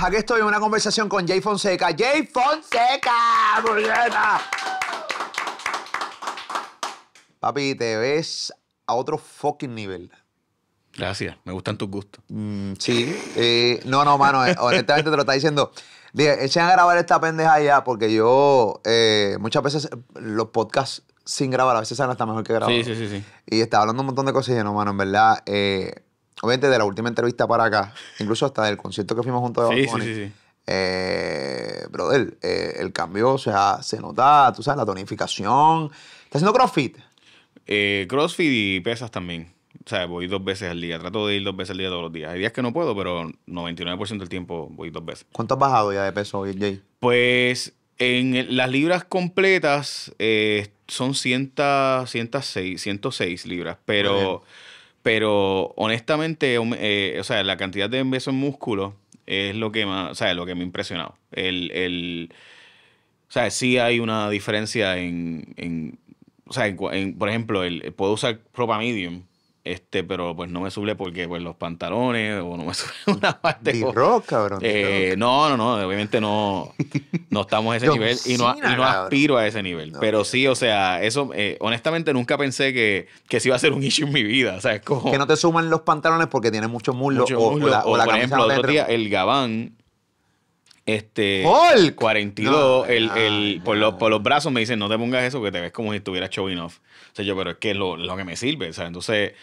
Pues aquí estoy en una conversación con Jay Fonseca. ¡Jay Fonseca! Papi, te ves a otro fucking nivel. Gracias, me gustan tus gustos. Mm, sí, eh, no, no, mano, eh, honestamente te lo está diciendo. Dije, echen a grabar esta pendeja ya, porque yo eh, muchas veces los podcasts sin grabar a veces salen hasta mejor que grabar. Sí, sí, sí, sí. Y estaba hablando un montón de cosas no, mano, en verdad, obviamente de la última entrevista para acá, incluso hasta del concierto que fuimos juntos de sí, sí, sí, eh, brother, eh, el cambio o sea, se nota, tú sabes, la tonificación. ¿Estás haciendo CrossFit? Eh, CrossFit y pesas también. O sea, voy dos veces al día. Trato de ir dos veces al día todos los días. Hay días que no puedo, pero 99% del tiempo voy dos veces. ¿Cuánto has bajado ya de peso, hoy, Jay? Pues en las libras completas eh, son 106, 106 libras, pero... Pero honestamente, eh, o sea, la cantidad de peso en músculo es lo que más, o lo que me ha impresionado. El, o sea, sí hay una diferencia en, o sea, por ejemplo, el, puedo usar ropa medium este, pero pues no me suble porque pues los pantalones o no me suble una parte. Eh, no, no, no, obviamente no, no estamos a ese nivel y no, y no aspiro a ese nivel. pero sí, o sea, eso, eh, honestamente nunca pensé que, que sí iba a ser un issue en mi vida. O sea, es Que no te suman los pantalones porque tienes mucho muslo, o, la, o, por ejemplo, el gabán este, 42, el, Por, los, brazos me dicen, no te pongas eso que te ves como si estuvieras showing off. O sea, yo, pero es que es lo, que me sirve, o entonces,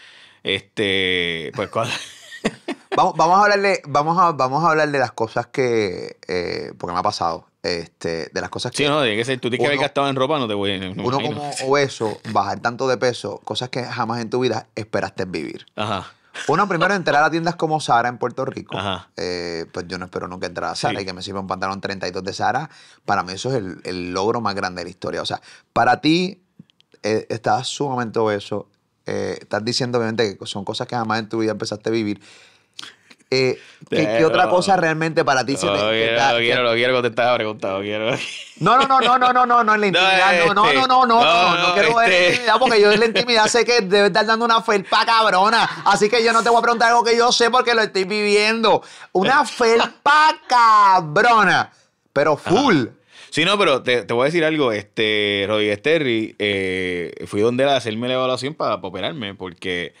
este, pues, ¿cuál? vamos, vamos, a hablarle, vamos, a, vamos a hablar de las cosas que, eh, porque me ha pasado, este, de las cosas que... Sí, no, tiene que ser, tú tienes que haber gastado en ropa, no te voy Uno como obeso, bajar tanto de peso, cosas que jamás en tu vida esperaste vivir. Ajá. Uno, primero, entrar a tiendas como Sara en Puerto Rico. Eh, pues yo no espero nunca entrar a Sara y que me sirva un pantalón 32 de Sara. Para mí eso es el, logro más grande de la historia. O sea, para ti eh, estás sumamente obeso. Eh, estás diciendo, obviamente, que son cosas que jamás en tu vida empezaste a vivir. Eh, ¿qué, ¿qué, otra cosa realmente para ti se te, no, quiero, no no no No, no, no, no, no, no, no, no, en la intimidad, no, no, no, no, no, no, no, no quiero ver la intimidad porque yo en la intimidad sé que debes estar dando una felpa cabrona, así que yo no te voy a preguntar algo que yo sé porque lo estoy viviendo. Una felpa cabrona, pero full. Sí, no, pero te, te, voy a decir algo. Este, Rodríguez Terry, eh, fui donde era a hacerme la evaluación para operarme, porque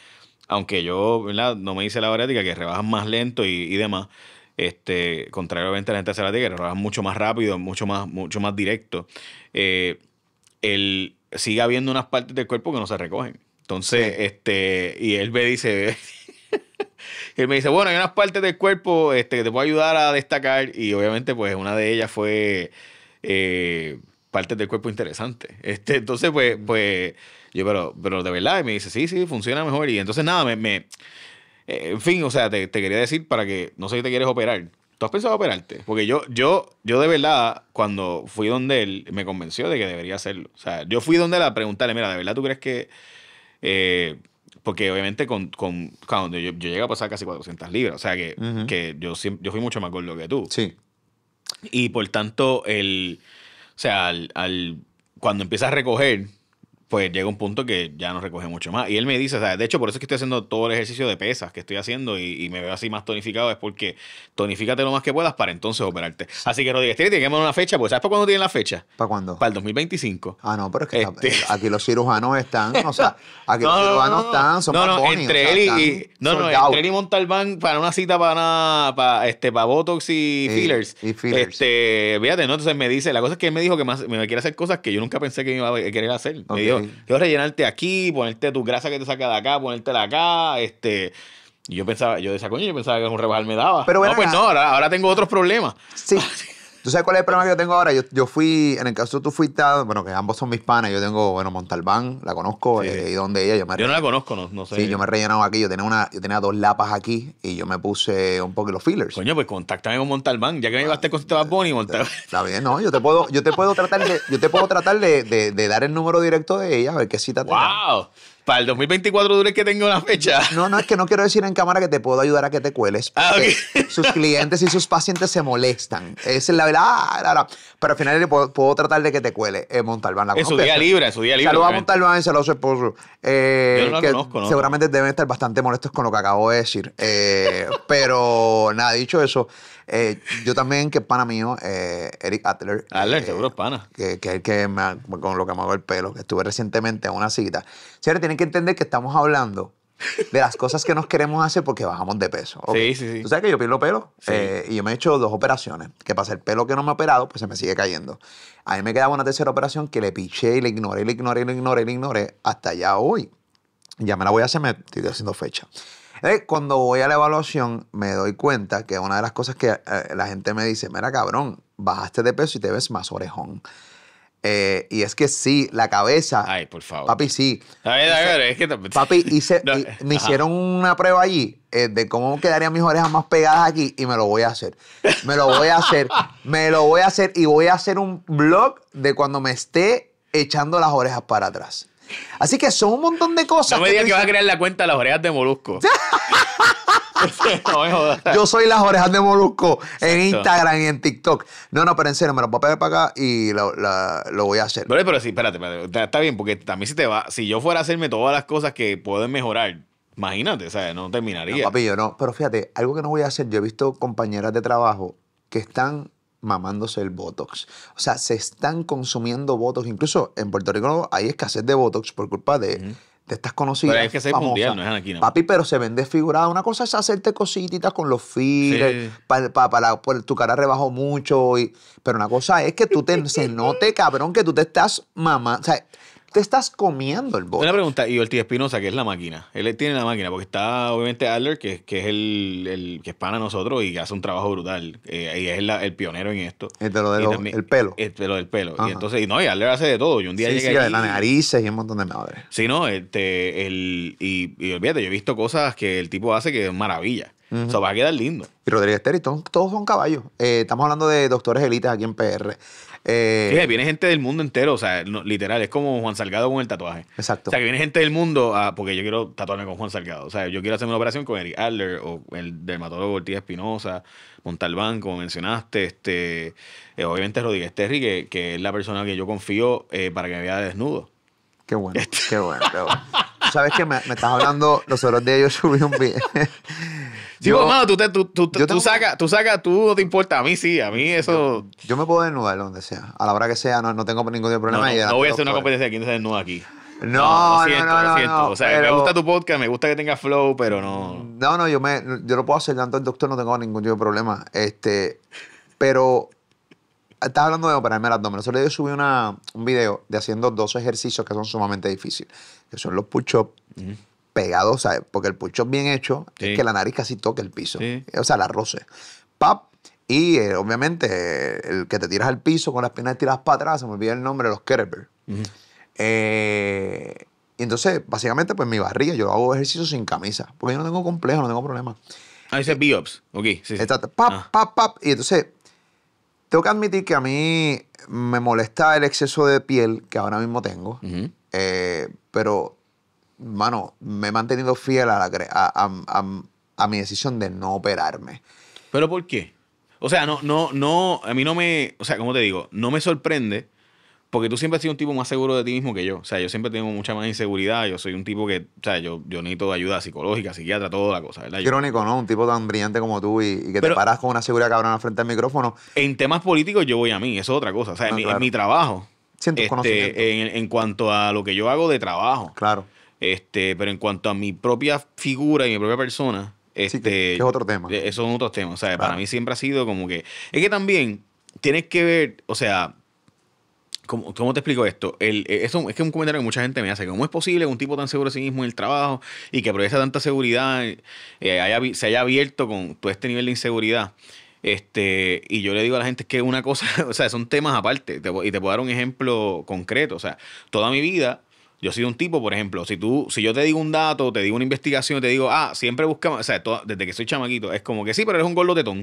aunque yo, No me hice la bariátrica, que rebajan más lento y, demás. Este, contrariamente a la gente de la que rebajan mucho más rápido, mucho más, mucho más directo. Eh, sigue habiendo unas partes del cuerpo que no se recogen. Entonces, este, y él me dice, él me dice, bueno, hay unas partes del cuerpo este, que te puedo ayudar a destacar. Y obviamente, pues una de ellas fue eh, partes del cuerpo interesante. Este, entonces, pues, pues yo, pero, pero de verdad, y me dice, sí, sí, funciona mejor. Y entonces nada, me... Eh, en fin, o sea, te, quería decir para que, no sé si te quieres operar. ¿Tú has pensado operarte? Porque yo, yo, yo de verdad, cuando fui donde él, me convenció de que debería hacerlo. O sea, yo fui donde él a preguntarle, mira, ¿de verdad tú crees que... Eh, porque obviamente con, con yo, llega a pasar casi 400 libras, o sea que, yo, yo fui mucho más gordo que tú. Sí. Y por tanto, el, o sea, al, cuando empiezas a recoger, pues llega un punto que ya no recoge mucho más. Y él me dice, ¿sabes? de hecho, por eso es que estoy haciendo todo el ejercicio de pesas que estoy haciendo y, me veo así más tonificado, es porque tonifícate lo más que puedas para entonces operarte. Así que Rodríguez, tiene que una fecha, pues ¿sabes para cuándo tienen la fecha? ¿Para cuándo? Para el 2025. Ah, no, pero es que este aquí los cirujanos están, o sea, aquí los cirujanos están, son No, no, entre, él y, no, no entre él y Montalbán para una cita para, este, para Botox y, fillers. Y este, fíjate, Entonces me dice, la cosa es que él me dijo que me quiere hacer cosas que yo nunca pensé que iba a querer hacer. Quiero, rellenarte aquí, ponerte tu grasa que te saca de acá, ponértela acá, este... Y yo pensaba, yo decía, coño, yo pensaba que un rebajar me daba. Pero no, pues no, ahora, ahora tengo otros problemas. Sí. ¿Tú sabes cuál es el problema que yo tengo ahora? Yo, fui, en el caso tú fuiste, bueno, que ambos son mis panas, yo tengo, bueno, Montalbán, la conozco, eh, y donde ella, yo me... Yo no la conozco, no, sé. Sí, yo me he rellenado aquí, yo tenía, una, yo tenía dos lapas aquí y yo me puse un poco los fillers. Coño, pues contáctame con Montalbán, ya que me llevaste con Boni Bunny, Montalbán. Está bien, no, yo te puedo, yo te puedo tratar de, yo te puedo tratar de, dar el número directo de ella, a ver qué cita te ¡Wow! para el 2024 dure que tengo una fecha. No, no, es que no quiero decir en cámara que te puedo ayudar a que te cueles. Ah, sus clientes y sus pacientes se molestan. Esa es la verdad. Ah, pero al final puedo, tratar de que te cuele eh, Montalbán. La es su día libre, su día libre. Saludos a Montalbán y su esposo. Eh, yo no la conozco, Seguramente deben estar bastante molestos con lo que acabo de decir. Eh, pero nada, dicho eso. Eh, yo también, que es pana mío, eh, Eric Adler. Adler, eh, seguro es pana. Que, es el que me ha, con lo que me hago el pelo, que estuve recientemente en una cita. Señores, tienen que entender que estamos hablando de las cosas que nos queremos hacer porque bajamos de peso. Sí, sí, sí. Tú sabes que yo pierdo pelo y yo me he hecho dos operaciones. Que pasa, el pelo que no me he operado, pues se me sigue cayendo. A mí me quedaba una tercera operación que le piché y le ignoré, le ignoré, y le ignoré, le ignoré hasta ya hoy. Ya me la voy a hacer, me estoy haciendo fecha. Eh, cuando voy a la evaluación, me doy cuenta que una de las cosas que eh, la gente me dice, mira cabrón, bajaste de peso y te ves más orejón. Eh, y es que sí, la cabeza. Ay, por favor. Papi, sí. A ver, a ver, es que Papi, me hicieron una prueba allí de cómo quedarían mis orejas más pegadas aquí y me lo voy a hacer. Me lo voy a hacer. me lo voy a hacer y voy a hacer un blog de cuando me esté echando las orejas para atrás. Así que son un montón de cosas. No me digas que, a crear la cuenta de las orejas de Molusco. Yo soy las orejas de Molusco en Instagram y en TikTok. No, no, pero en serio, me lo voy a pegar para acá y lo, voy a hacer. Pero, sí, espérate, está bien, porque también si te va, si yo fuera a hacerme todas las cosas que pueden mejorar, imagínate, o sea, No terminaría. No, papi, yo no. Pero fíjate, algo que no voy a hacer, yo he visto compañeras de trabajo que están mamándose el Botox. O sea, se están consumiendo Botox. Incluso en Puerto Rico hay escasez de Botox por culpa de... estas te conocidas. Pero es que soy mundial, no es aquí, ¿no? Papi, pero se ven desfigurados. Una cosa es hacerte cositas con los fillers, para tu cara rebajó mucho. pero una cosa es que tú te, se note, cabrón, que tú te estás mamando. O sea, te estás comiendo el bote. Una pregunta, y Ortiz Espinosa, que es la máquina. Él tiene la máquina, porque está obviamente Adler, que, es el, que es pana nosotros y hace un trabajo brutal. Eh, y es el pionero en esto. El lo del pelo. El lo del pelo. Y entonces, y no, y Adler hace de todo. y un día sí, aquí. Sí, narices y un montón de madres. Sí, no, este, el, y, olvídate, yo he visto cosas que el tipo hace que es maravilla. O va a quedar lindo. Y Rodríguez Terry, todos, son caballos. Eh, estamos hablando de doctores élites aquí en PR. Eh, viene gente del mundo entero, o sea, literal, es como Juan Salgado con el tatuaje. Exacto. O sea, que viene gente del mundo, porque yo quiero tatuarme con Juan Salgado, o sea, yo quiero hacer una operación con Eric Adler o el dermatólogo Ortiz Espinosa, Montalbán, como mencionaste, este, eh, obviamente Rodríguez Terry, que, que, es la persona que yo confío eh, para que me vea desnudo. Qué bueno, qué bueno, qué bueno. Sabes que me, me, estás hablando, los otros días yo subí un video. Sí, pues, yo, tú, tú, tú, tú, sacas, tú sacas, tú no te importa. A mí sí, a mí eso. Yo, me puedo desnudar donde sea. A la hora que sea, no, no tengo ningún problema. No, no, no voy a hacer una competencia de quién se desnuda aquí. No, no, siento, no, no, O sea, me gusta tu podcast, me gusta que tenga flow, pero no. No, no, yo me, yo lo puedo hacer tanto el doctor, no tengo ningún tipo de problema. Este, pero estás hablando de operarme el abdomen. Solo yo subí una, un video de haciendo dos ejercicios que son sumamente difíciles, que son los push-ups pegado, o sea, Porque el push-up bien hecho es que la nariz casi toque el piso. O sea, la roce. Pap. Y eh, obviamente el que te tiras al piso con las piernas tiradas para atrás, se me olvida el nombre, los Kerber. Eh, y entonces, básicamente, pues mi barriga, yo hago ejercicio sin camisa, porque yo no tengo complejo, no tengo problema. Ahí se eh, biops. Ok, sí, Exacto. Pap, ah. pap, pap. Y entonces, tengo que admitir que a mí me molesta el exceso de piel que ahora mismo tengo. pero mano, me he mantenido fiel a, a, a, a, mi decisión de no operarme. ¿Pero por qué? O sea, no, no, no, a mí no me, o sea, cómo te digo, no me sorprende porque tú siempre has sido un tipo más seguro de ti mismo que yo. O sea, yo siempre tengo mucha más inseguridad. Yo soy un tipo que, o sea, yo, yo necesito ayuda psicológica, psiquiatra, toda la cosa, ¿verdad? ¿no? Un tipo tan brillante como tú y, que te paras con una seguridad cabrona frente al micrófono. En temas políticos yo voy a mí, eso es otra cosa. O sea, ah, es mi, trabajo. Este, en, en, cuanto a lo que yo hago de trabajo. Claro. Este, pero en cuanto a mi propia figura y mi propia persona, este, es otro tema. eso eh, son otros temas. O sea, para mí siempre ha sido como que. Es que también tienes que ver, o sea, ¿Cómo, ¿Cómo, te explico esto? El, eh, eso, es que es un comentario que mucha gente me hace. ¿Cómo es posible un tipo tan seguro de sí mismo en el trabajo y que aprovecha tanta seguridad eh, se haya abierto con todo este nivel de inseguridad? Este, y yo le digo a la gente que una cosa, o sea, son temas aparte. y te puedo dar un ejemplo concreto. O sea, toda mi vida yo soy un tipo, por ejemplo, si tú, si yo te digo un dato, te digo una investigación, te digo, ah, siempre buscamos, o sea, desde que soy chamaquito, es como que sí, pero eres un gordotetón.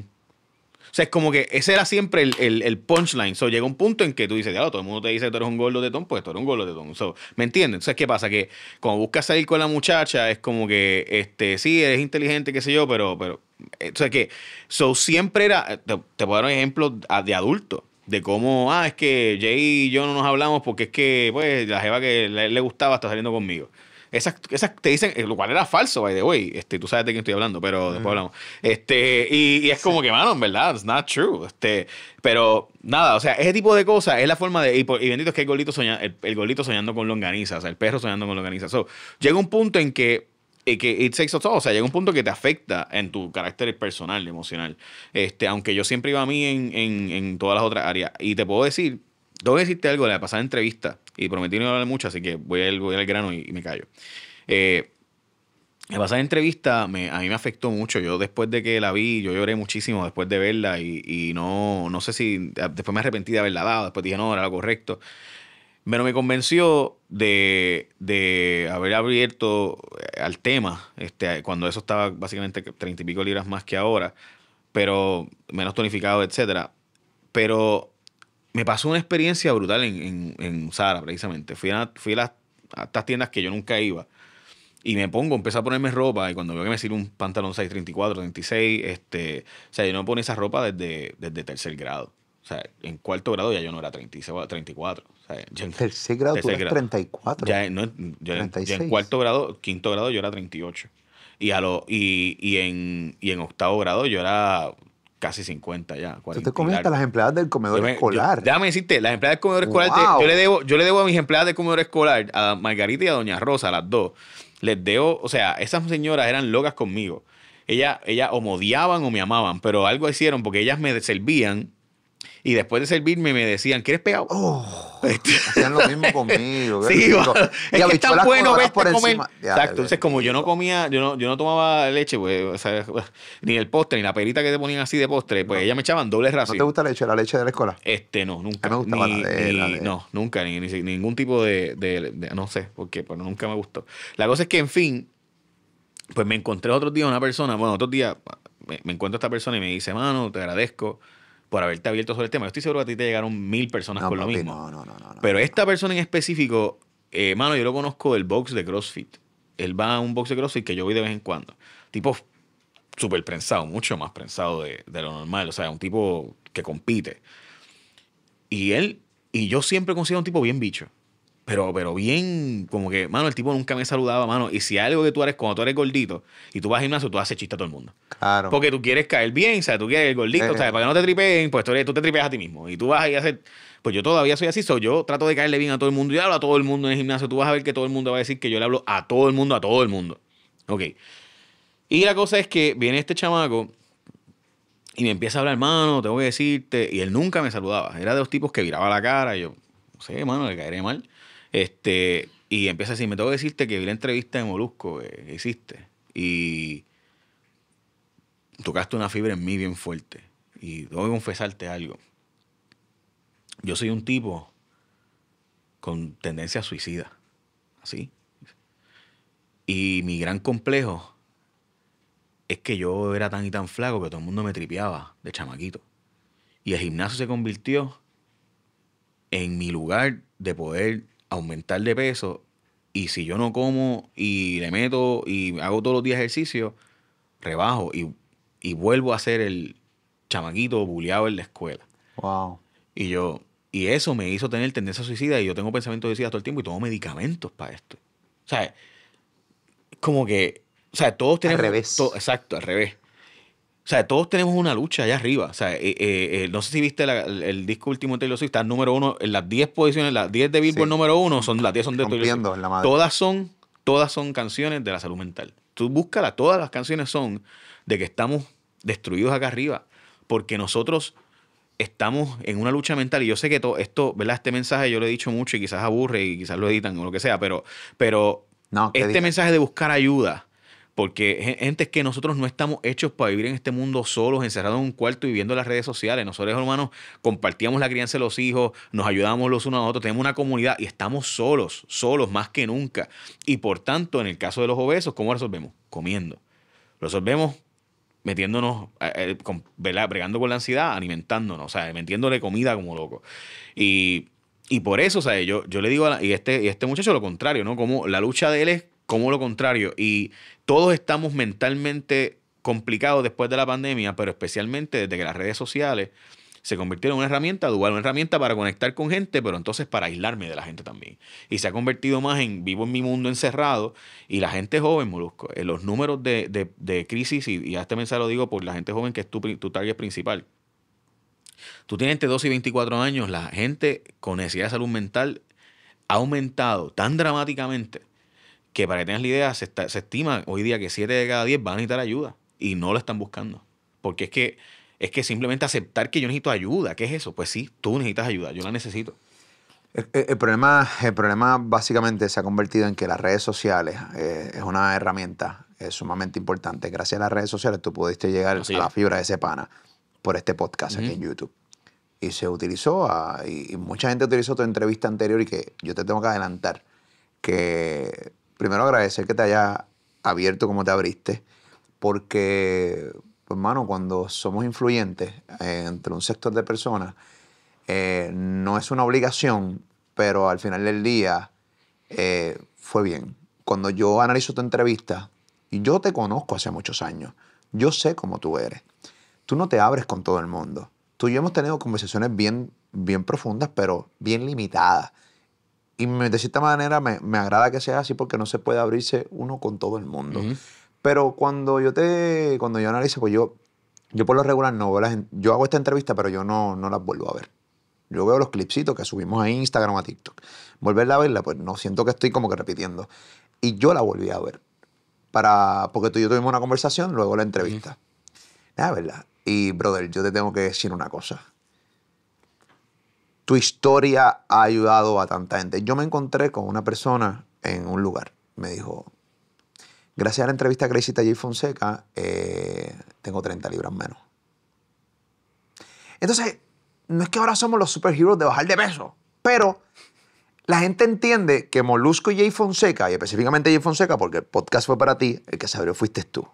O sea, es como que ese era siempre el, el, punchline. So, llega un punto en que tú dices, ya, todo el mundo te dice tú eres un gordo de pues tú eres un gordo de ¿Me entiendes? Entonces, ¿qué pasa? Que cuando buscas salir con la muchacha, es como que, este, sí, eres inteligente, qué sé yo, pero, pero, eh, o sea, que, so, siempre era, te, te puedo dar un ejemplo de adulto de cómo, ah, es que Jay y yo no nos hablamos porque es que, pues, la jeva que le, gustaba está saliendo conmigo. Esas, te dicen, eh, lo cual era falso, by the way. Este, tú sabes de quién estoy hablando, pero después hablamos. Este, y, es como que, mano, en verdad, it's not true. Este, pero nada, o sea, ese tipo de cosas es la forma de. Y, bendito es que el golito, el, soñando con longaniza, o sea, el perro soñando con longaniza. llega un punto en que y que it takes O sea, llega un punto que te afecta en tu carácter personal, emocional. Este, aunque yo siempre iba a mí en, en, en todas las otras áreas. Y te puedo decir, tengo que decirte algo de la pasada entrevista. Y prometí no hablar mucho, así que voy al, al grano y, me callo. Eh, la pasada entrevista a mí me afectó mucho. Yo después de que la vi, yo lloré muchísimo después de verla y, y no, no sé si después me arrepentí de haberla dado. Después dije, no, era lo correcto. Pero me convenció de, de haber abierto eh, al tema, este, cuando eso estaba básicamente 30 y pico libras más que ahora, pero menos tonificado, etcétera. Pero me pasó una experiencia brutal en, en, en Sara, precisamente. Fui a, fui a, estas tiendas que yo nunca iba y me pongo, empiezo a ponerme ropa y cuando veo que me sirve un pantalón 634, 36, este, o sea, yo no me pongo esa ropa desde, desde tercer grado. O sea, en cuarto grado ya yo no era 36, 34. en tercer grado tú 34. Ya, no, en cuarto grado, quinto grado yo era 38. Y, a y, en, en octavo grado yo era casi 50 ya. tú te las empleadas del comedor escolar. ya me hiciste las empleadas del comedor escolar, yo, le debo, yo le debo a mis empleadas del comedor escolar, a Margarita y a Doña Rosa, las dos, les debo, o sea, esas señoras eran locas conmigo. Ellas, ellas o me odiaban o me amaban, pero algo hicieron porque ellas me servían y después de servirme me decían, ¿quieres pegado? Oh, este, hacían lo mismo conmigo. sí, y es que tan bueno por Entonces, como yo no comía, yo no, yo no tomaba leche, pues, ni el postre, ni la perita que te ponían así de postre, pues ellas ella me echaban doble ración. ¿No te gusta la leche, la leche de la escuela? Este, no, nunca. Me gustaba la de, No, nunca, ni, ningún tipo de, No sé porque qué, pues, nunca me gustó. La cosa es que, en fin, pues me encontré otro día una persona, bueno, otro día me, me encuentro a esta persona y me dice, mano, te agradezco por haberte abierto sobre el tema. Yo estoy seguro que a ti te llegaron mil personas con lo mismo. No, no, no, Pero esta persona en específico, hermano, eh, mano, yo lo conozco del box de CrossFit. Él va a un box de CrossFit que yo voy de vez en cuando. Tipo súper prensado, mucho más prensado de, de lo normal. O sea, un tipo que compite. Y él, y yo siempre considero un tipo bien bicho pero, pero bien, como que, mano, el tipo nunca me saludaba, mano. Y si algo que tú eres, cuando tú eres gordito y tú vas al gimnasio, tú haces chiste a todo el mundo. Claro. Porque tú quieres caer bien, o sea, tú quieres el gordito, o sea, eh, eh. para que no te tripeen, pues tú, te tripeas a ti mismo. Y tú vas ahí a hacer. Pues yo todavía soy así, soy yo trato de caerle bien a todo el mundo. y hablo a todo el mundo en el gimnasio. Tú vas a ver que todo el mundo va a decir que yo le hablo a todo el mundo, a todo el mundo. Ok. Y la cosa es que viene este chamaco y me empieza a hablar, mano, te tengo que decirte. Y él nunca me saludaba. Era de los tipos que viraba la cara. Y yo, no sé, mano, le caeré mal. Este, y empieza así, me tengo que decirte que vi la entrevista en Molusco eh, que, hiciste y tocaste una fibra en mí bien fuerte. Y tengo que confesarte algo. Yo soy un tipo con tendencia a suicida. Así. Y mi gran complejo es que yo era tan y tan flaco que todo el mundo me tripeaba de chamaquito. Y el gimnasio se convirtió en mi lugar de poder aumentar de peso y si yo no como y le meto y hago todos los días ejercicio, rebajo y, vuelvo a ser el chamaquito bulleado en la escuela. Wow. Y yo, y eso me hizo tener tendencia suicida y yo tengo pensamientos suicida todo el tiempo y tomo medicamentos para esto. O sea, como que, o sea, todos tenemos... Al revés. exacto, al revés. O sea, todos tenemos una lucha allá arriba. O sea, eh, eh, eh, no sé si viste el, disco último de Taylor Swift, está número uno en las 10 posiciones, las 10 de Billboard número uno, son las 10 son de Taylor Swift. Todas son, todas son canciones de la salud mental. Tú búscala, todas las canciones son de que estamos destruidos acá arriba, porque nosotros estamos en una lucha mental y yo sé que todo esto, ¿verdad? Este mensaje yo lo he dicho mucho y quizás aburre y quizás lo editan o lo que sea, pero, pero este mensaje de buscar ayuda porque gente es que nosotros no estamos hechos para vivir en este mundo solos, encerrados en un cuarto y viviendo las redes sociales. Nosotros, hermanos, compartíamos la crianza de los hijos, nos ayudamos los unos a los otros, tenemos una comunidad y estamos solos, solos más que nunca. Y por tanto, en el caso de los obesos, ¿cómo resolvemos? Comiendo. Resolvemos metiéndonos, eh, eh con, bregando con la ansiedad, alimentándonos, o sea, metiéndole comida como loco. Y, por eso, o sea, yo, yo le digo, y, este, y este muchacho lo contrario, ¿no? Como la lucha de él es como lo contrario. Y todos estamos mentalmente complicados después de la pandemia, pero especialmente desde que las redes sociales se convirtieron en una herramienta dual, una herramienta para conectar con gente, pero entonces para aislarme de la gente también. Y se ha convertido más en vivo en mi mundo encerrado y la gente joven, Molusco, eh, los números de, crisis, y, a este mensaje lo digo por la gente joven que es tu, tu target principal. Tú tienes entre 12 y 24 años, la gente con necesidad de salud mental ha aumentado tan dramáticamente que para que tengas la idea, se, estima hoy día que 7 de cada 10 van a necesitar ayuda y no lo están buscando. Porque es que, es que simplemente aceptar que yo necesito ayuda, ¿qué es eso? Pues sí, tú necesitas ayuda, yo la necesito. El, problema, el problema básicamente se ha convertido en que las redes sociales eh, es una herramienta eh, sumamente importante. Gracias a las redes sociales tú pudiste llegar a la fibra de ese pana por este podcast aquí en YouTube. Y se utilizó, y, mucha gente utilizó tu entrevista anterior y que yo te tengo que adelantar que primero agradecer que te haya abierto como te abriste, porque, hermano, pues, cuando somos influyentes eh, entre un sector de personas, eh, no es una obligación, pero al final del día eh, fue bien. Cuando yo analizo tu entrevista, y yo te conozco hace muchos años, yo sé cómo tú eres. Tú no te abres con todo el mundo. Tú y yo hemos tenido conversaciones bien, bien profundas, pero bien limitadas. Y de cierta manera me, me, agrada que sea así porque no se puede abrirse uno con todo el mundo. Pero cuando yo te cuando yo analizo, pues yo, yo por lo regular no veo Yo hago esta entrevista, pero yo no, no las vuelvo a ver. Yo veo los clipsitos que subimos a Instagram, a TikTok. Volverla a verla, pues no, siento que estoy como que repitiendo. Y yo la volví a ver. Para, porque tú y yo tuvimos una conversación, luego la entrevista. ¿verdad? Y, brother, yo te tengo que decir una cosa tu historia ha ayudado a tanta gente. Yo me encontré con una persona en un lugar. Me dijo, gracias a la entrevista que le hiciste a Jay Fonseca, eh, tengo 30 libras menos. Entonces, no es que ahora somos los superhéroes de bajar de peso, pero la gente entiende que Molusco y Jay Fonseca, y específicamente Jay Fonseca, porque el podcast fue para ti, el que se abrió fuiste tú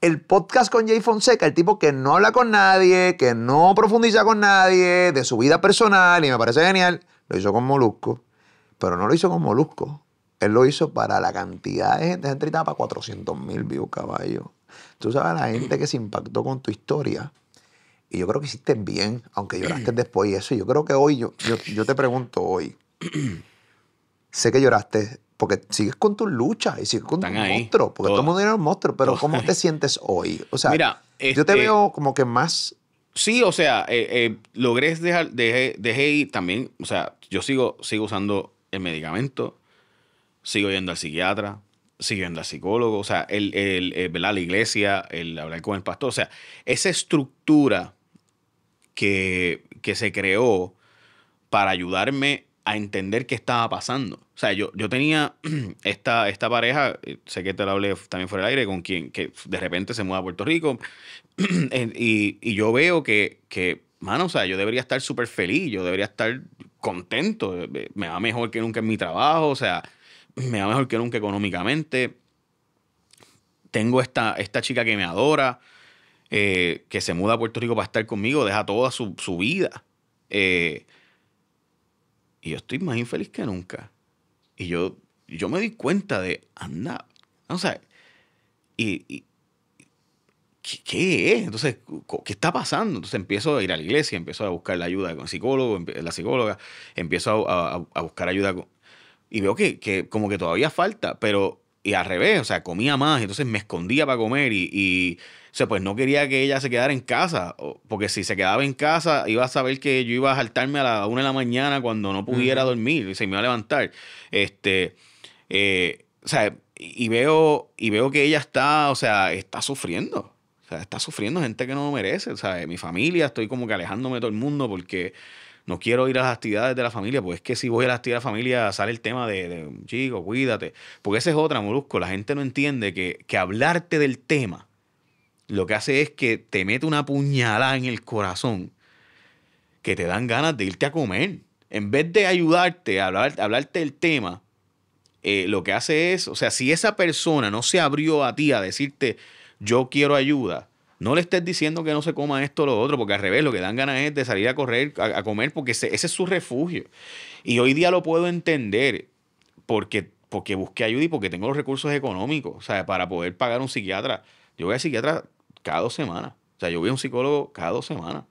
el podcast con Jay Fonseca, el tipo que no habla con nadie, que no profundiza con nadie, de su vida personal, y me parece genial, lo hizo con Molusco, pero no lo hizo con Molusco. Él lo hizo para la cantidad de gente, gente para 400 mil views, caballo. Tú sabes la gente que se impactó con tu historia. Y yo creo que hiciste bien, aunque lloraste después y eso. Yo creo que hoy, yo, yo te pregunto hoy, sé que lloraste porque sigues con tus luchas y sigues con tu monstruo, porque todo, el mundo era un monstruo, pero ¿cómo te sientes hoy? O sea, Mira, yo te este, veo como que más... Sí, o sea, eh, eh, logré dejar, de ir también, o sea, yo sigo, sigo usando el medicamento, sigo yendo al psiquiatra, sigo yendo al psicólogo, o sea, el, el, el la iglesia, el hablar con el pastor, o sea, esa estructura que, que se creó para ayudarme a entender qué estaba pasando. O sea, yo, yo tenía esta, esta pareja, eh, sé que te lo hablé también fuera del aire, con quien que de repente se muda a Puerto Rico y, yo veo que, que, mano, o sea, yo debería estar súper feliz, yo debería estar contento, eh, me va mejor que nunca en mi trabajo, o sea, me va mejor que nunca económicamente. Tengo esta, esta chica que me adora, eh, que se muda a Puerto Rico para estar conmigo, deja toda su, vida. Y yo estoy más infeliz que nunca. Y yo, yo me di cuenta de, anda, o sea, y, ¿qué, es? Entonces, ¿qué está pasando? Entonces empiezo a ir a la iglesia, empiezo a buscar la ayuda con el psicólogo, la psicóloga, empiezo a, buscar ayuda con, y veo que, que, como que todavía falta, pero y al revés, o sea, comía más, entonces me escondía para comer y, y o sea, pues no quería que ella se quedara en casa, porque si se quedaba en casa iba a saber que yo iba a saltarme a la una de la mañana cuando no pudiera dormir y se me iba a levantar. Este, eh, o sea, y veo, y veo que ella está, o sea, está sufriendo. O sea, está sufriendo gente que no lo merece. O sea, mi familia, estoy como que alejándome de todo el mundo porque no quiero ir a las actividades de la familia, pues es que si voy a las actividades de la familia sale el tema de, chico, cuídate. Porque esa es otra, Molusco. La gente no entiende que, hablarte del tema lo que hace es que te mete una puñalada en el corazón que te dan ganas de irte a comer. En vez de ayudarte a hablar, hablarte del tema, eh, lo que hace es, o sea, si esa persona no se abrió a ti a decirte, yo quiero ayuda, no le estés diciendo que no se coma esto o lo otro, porque al revés, lo que dan ganas es de salir a correr, a, comer, porque ese, es su refugio. Y hoy día lo puedo entender porque, porque busqué ayuda y porque tengo los recursos económicos, o sea, para poder pagar un psiquiatra. Yo voy a psiquiatra cada dos semanas. O sea, yo voy a un psicólogo cada dos semanas.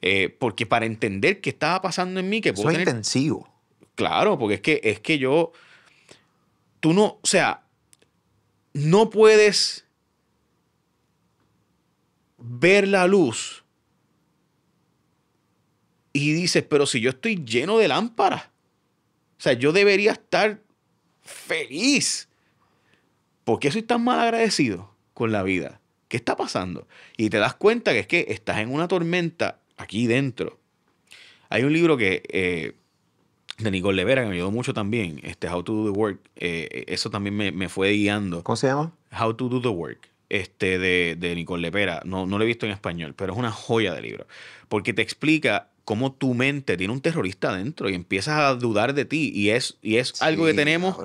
Eh, porque para entender qué estaba pasando en mí, que puedo Eso es intensivo. Claro, porque es que, es que yo... Tú no... O sea, no puedes ver la luz y dices, pero si yo estoy lleno de lámparas, o sea, yo debería estar feliz. ¿Por qué soy tan mal agradecido con la vida? ¿Qué está pasando? Y te das cuenta que es que estás en una tormenta aquí dentro. Hay un libro que eh, de Nicole Levera que me ayudó mucho también, este How to Do the Work. Eh, eso también me, me fue guiando. ¿Cómo se llama? How to Do the Work este, de, de Nicole Lepera. No, no lo he visto en español, pero es una joya de libro. Porque te explica cómo tu mente tiene un terrorista adentro y empiezas a dudar de ti. Y es, y es algo que tenemos.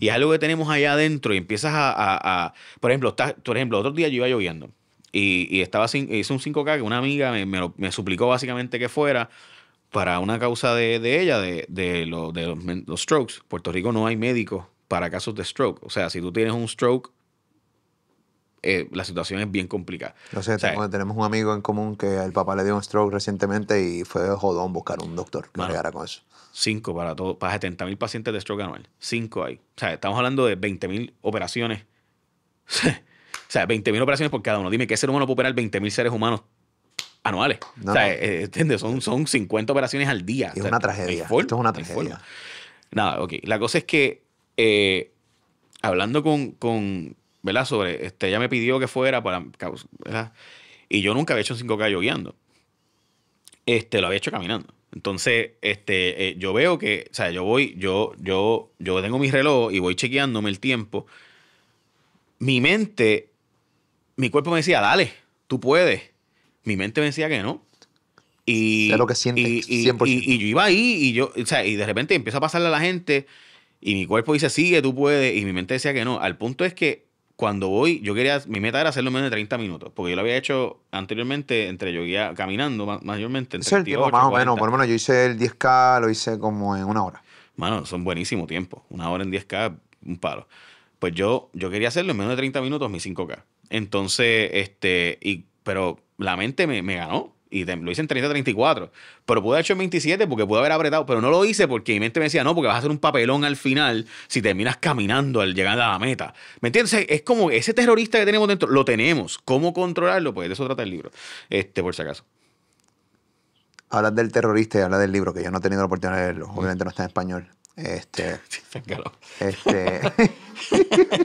Y es algo que tenemos allá adentro. Y empiezas a. a, a por, ejemplo, está, por ejemplo, otro día yo iba lloviendo. Y, y estaba sin, hice un 5K que una amiga me, me, suplicó básicamente que fuera para una causa de, de ella, de, de, de los, los strokes. Puerto Rico no hay médicos para casos de stroke. O sea, si tú tienes un stroke eh, la situación es bien complicada. tenemos un amigo en común que el papá le dio un stroke recientemente y fue jodón buscar un doctor que regara con eso. Cinco para todo, para 70 mil pacientes de stroke anual. Cinco ahí. O sea, estamos hablando de 20.000 mil operaciones. o sea, 20.000 mil operaciones por cada uno. Dime, ¿qué ser humano puede operar 20 mil seres humanos anuales. o sea, eh, eh, Son, son 50 operaciones al día. Es una tragedia. Esto es una tragedia. Nada, ok. La cosa es que hablando con, ¿verdad? Sobre, este, ella me pidió que fuera para, Y yo nunca había hecho 5K guiando. Este, lo había hecho caminando. Entonces, este, eh, yo veo que, o sea, yo voy, yo, yo, yo tengo mi reloj y voy chequeándome el tiempo. Mi mente, mi cuerpo me decía, dale, tú puedes. Mi mente me decía que no. Y, es lo que y, y, yo iba ahí y yo, o sea, y de repente empieza a pasarle a la gente y mi cuerpo dice, sigue, tú puedes. Y mi mente decía que no. Al punto es que cuando voy, yo quería, mi meta era hacerlo en menos de 30 minutos, porque yo lo había hecho anteriormente, entre yo guía, caminando mayormente. Entre es el tiempo más o por lo menos yo hice el 10K, lo hice como en una hora. Mano, son buenísimo tiempo, una hora en 10K, un palo. Pues yo, yo quería hacerlo en menos de 30 minutos, mi 5K. Entonces, este, y, pero la mente me, me ganó. Y lo hice en 30-34. Pero pude haber hecho en 27 porque pude haber apretado. Pero no lo hice porque mi mente me decía, no, porque vas a hacer un papelón al final si terminas caminando al llegar a la meta. ¿Me entiendes? es como ese terrorista que tenemos dentro, lo tenemos. ¿Cómo controlarlo? Pues de eso trata el libro. Este, por si acaso. Hablas del terrorista y hablas del libro, que yo no he tenido la oportunidad de leerlo. Obviamente no está en español. Este. este.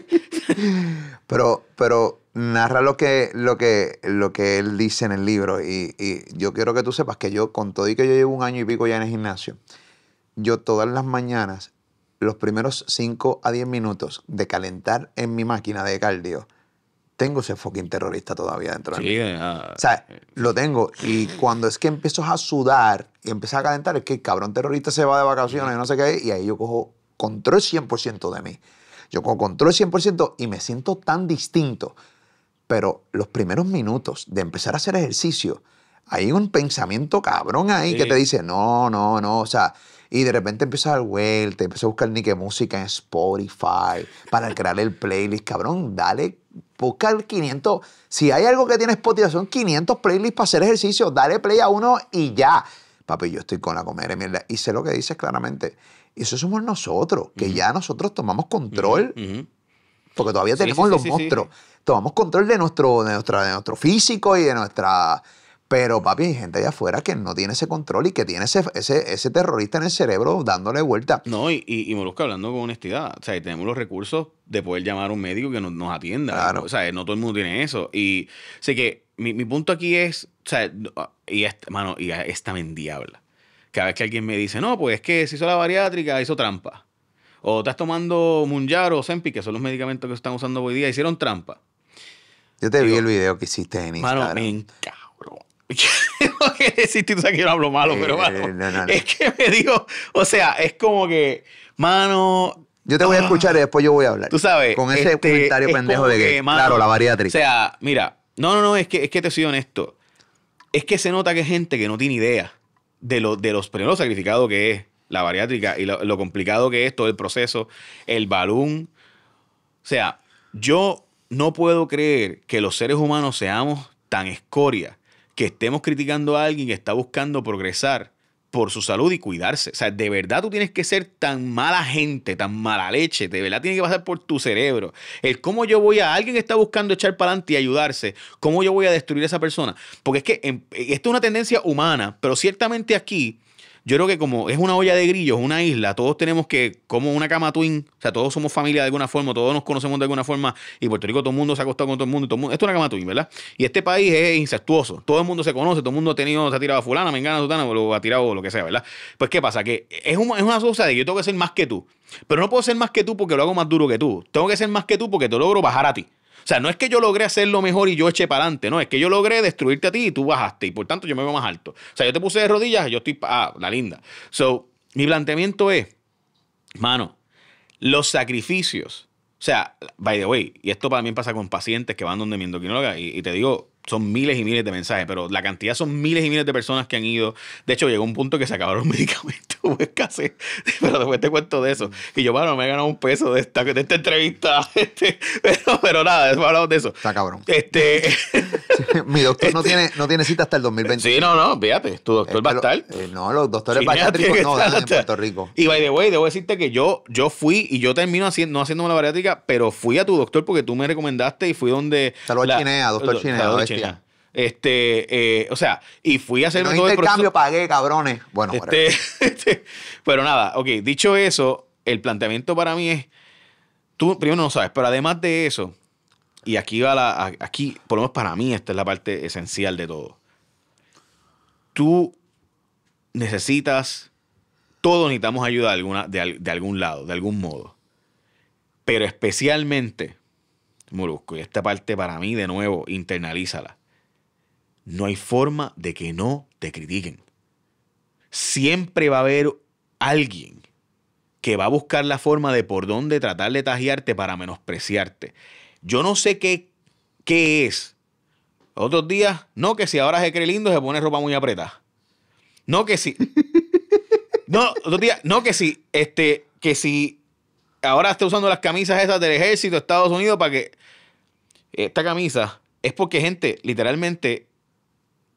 pero, pero narra lo que, lo, que, lo que él dice en el libro. Y, yo quiero que tú sepas que yo, con todo y que yo llevo un año y pico ya en el gimnasio, yo todas las mañanas, los primeros 5 a 10 minutos de calentar en mi máquina de cardio, tengo ese fucking terrorista todavía dentro de mí. Eh, o ah, sea, eh, lo tengo. Y cuando es que empiezo a sudar y empiezo a calentar, es que el cabrón terrorista se va de vacaciones y no sé qué, y ahí yo cojo control 100% de mí. Yo cojo control 100% y me siento tan distinto pero los primeros minutos de empezar a hacer ejercicio, hay un pensamiento cabrón ahí que te dice, no, no, no, o sea, y de repente empiezas a dar vuelta, empiezas a buscar ni qué música en Spotify para crear el playlist, cabrón, dale, busca el 500, si hay algo que tiene Spotify, son 500 playlists para hacer ejercicio, dale play a uno y ya. Papi, yo estoy con la comer y mierda, y sé lo que dices claramente. Eso somos nosotros, que ya nosotros tomamos control porque todavía tenemos los monstruos. Tomamos control de nuestro, de, nuestro físico y de nuestra... Pero, papi, hay gente allá afuera que no tiene ese control y que tiene ese, ese, terrorista en el cerebro dándole vuelta. No, y, y, lo hablando con honestidad, o sea, tenemos los recursos de poder llamar a un médico que nos, atienda. Claro. O sea, no todo el mundo tiene eso. Y sé que mi, punto aquí es, o sea, y esta, mano, y esta mendiabla. Cada vez que alguien me dice, no, pues es que se hizo la bariátrica, hizo trampa o estás tomando Munjaro o Sempi, que son los medicamentos que están usando hoy día, hicieron trampa. Yo te vi el video que hiciste en Instagram. Mano, me cabrón. Tengo que deciste? tú sabes que yo no hablo malo, eh, pero es que me digo, o sea, es como que, mano... Yo te voy a ah, escuchar y después yo voy a hablar. Tú sabes. Con ese este, comentario pendejo de que, claro, la bariátrica. O sea, mira, no, no, no, es que, es que te soy honesto. Es que se nota que hay gente que no tiene idea de lo, de los primeros sacrificados que es la bariátrica y lo, complicado que es todo el proceso, el balón. O sea, yo no puedo creer que los seres humanos seamos tan escoria que estemos criticando a alguien que está buscando progresar por su salud y cuidarse. O sea, de verdad tú tienes que ser tan mala gente, tan mala leche, de verdad tiene que pasar por tu cerebro. El cómo yo voy a alguien que está buscando echar para adelante y ayudarse, cómo yo voy a destruir a esa persona. Porque es que em, esto es una tendencia humana, pero ciertamente aquí yo creo que como es una olla de grillos, una isla, todos tenemos que, como una cama twin, o sea, todos somos familia de alguna forma, todos nos conocemos de alguna forma, y Puerto Rico todo el mundo se ha acostado con todo el mundo, todo el mundo, esto es una cama twin, ¿verdad? Y este país es incestuoso, todo el mundo se conoce, todo el mundo ha tenido, se ha tirado a fulana, mengana, sutana, o lo ha tirado lo que sea, ¿verdad? Pues qué pasa, que es, es una cosa de que yo tengo que ser más que tú, pero no puedo ser más que tú porque lo hago más duro que tú, tengo que ser más que tú porque te logro bajar a ti. O sea, no es que yo logré hacerlo mejor y yo eché para adelante, no, es que yo logré destruirte a ti y tú bajaste y por tanto yo me veo más alto. O sea, yo te puse de rodillas y yo estoy, ah, la linda. So, mi planteamiento es, mano, los sacrificios, o sea, by the way, y esto también pasa con pacientes que van donde mi endocrinóloga y te digo, son miles y miles de mensajes, pero la cantidad son miles y miles de personas que han ido. De hecho, llegó un punto que se acabaron los medicamentos, hubo Pero después te cuento de eso. Y yo, bueno, me he ganado un peso de esta, de esta entrevista. Este, pero, nada, después hablamos de eso. Está cabrón. Este, mi doctor no, este, tiene, no tiene cita hasta el 2020. Sí, no, no, fíjate, tu doctor eh, va a estar. Eh, no, los doctores sí, bariátricos no dan en Puerto Rico. Y by the way, debo decirte que yo, yo fui y yo termino haciendo, no haciéndome la bariátrica, pero fui a tu doctor porque tú me recomendaste y fui donde. Salud a Chinea, doctor Chinea. Este, eh, o sea, y fui a hacer no todo el cambio, pagué, cabrones. Bueno, este, este, pero nada, ok, dicho eso, el planteamiento para mí es, tú primero no sabes, pero además de eso, y aquí va la, aquí, por lo menos para mí, esta es la parte esencial de todo. Tú necesitas, todos necesitamos ayuda alguna, de, de algún lado, de algún modo. Pero especialmente Molusco, y esta parte para mí, de nuevo, internalízala. No hay forma de que no te critiquen. Siempre va a haber alguien que va a buscar la forma de por dónde tratar de tajearte para menospreciarte. Yo no sé qué, qué es. Otros días, no que si ahora se cree lindo se pone ropa muy apretada. No que si. No, otros días, no que si, este, que si ahora está usando las camisas esas del ejército de Estados Unidos para que esta camisa es porque, gente, literalmente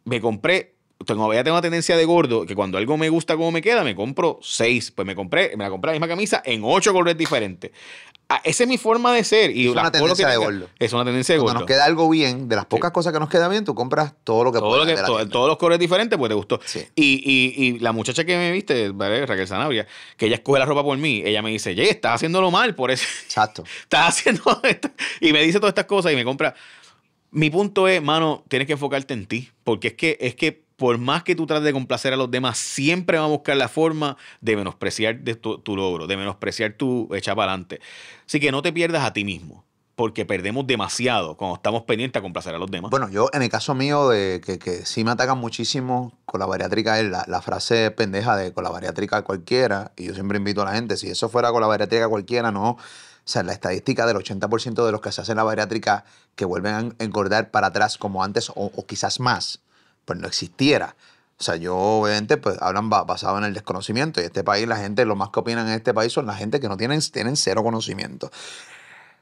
me compré. Tengo, ya tengo una tendencia de gordo que cuando algo me gusta como me queda, me compro seis. Pues me compré, me la compré la misma camisa en ocho colores diferentes. Ah, esa es mi forma de ser. Y es una tendencia de gordo. Es una tendencia de gordo. Cuando nos queda algo bien, de las pocas cosas que nos queda bien, tú compras todo lo que puedes todos los colores diferentes, pues te gustó. Y, y, y, la muchacha que me viste, Raquel Sanabria, que ella escoge la ropa por mí, ella me dice, Ye, estás haciéndolo mal por eso. Exacto. estás haciendo esto. Y me dice todas estas cosas y me compra. Mi punto es, mano, tienes que enfocarte en ti. Porque es que, es que por más que tú trates de complacer a los demás, siempre va a buscar la forma de menospreciar tu, logro, de menospreciar tu echa para adelante. Así que no te pierdas a ti mismo, porque perdemos demasiado cuando estamos pendientes a complacer a los demás. Bueno, yo en el caso mío, de que, sí me atacan muchísimo con la bariátrica, es la, frase pendeja de con la bariátrica cualquiera, y yo siempre invito a la gente, si eso fuera con la bariátrica cualquiera, no. O sea, la estadística del 80% de los que se hacen la bariátrica que vuelven a engordar para atrás como antes o, o quizás más pues no existiera. O sea, yo obviamente pues hablan basado en el desconocimiento y este país, la gente, lo más que opinan en este país son la gente que no tienen, tienen cero conocimiento.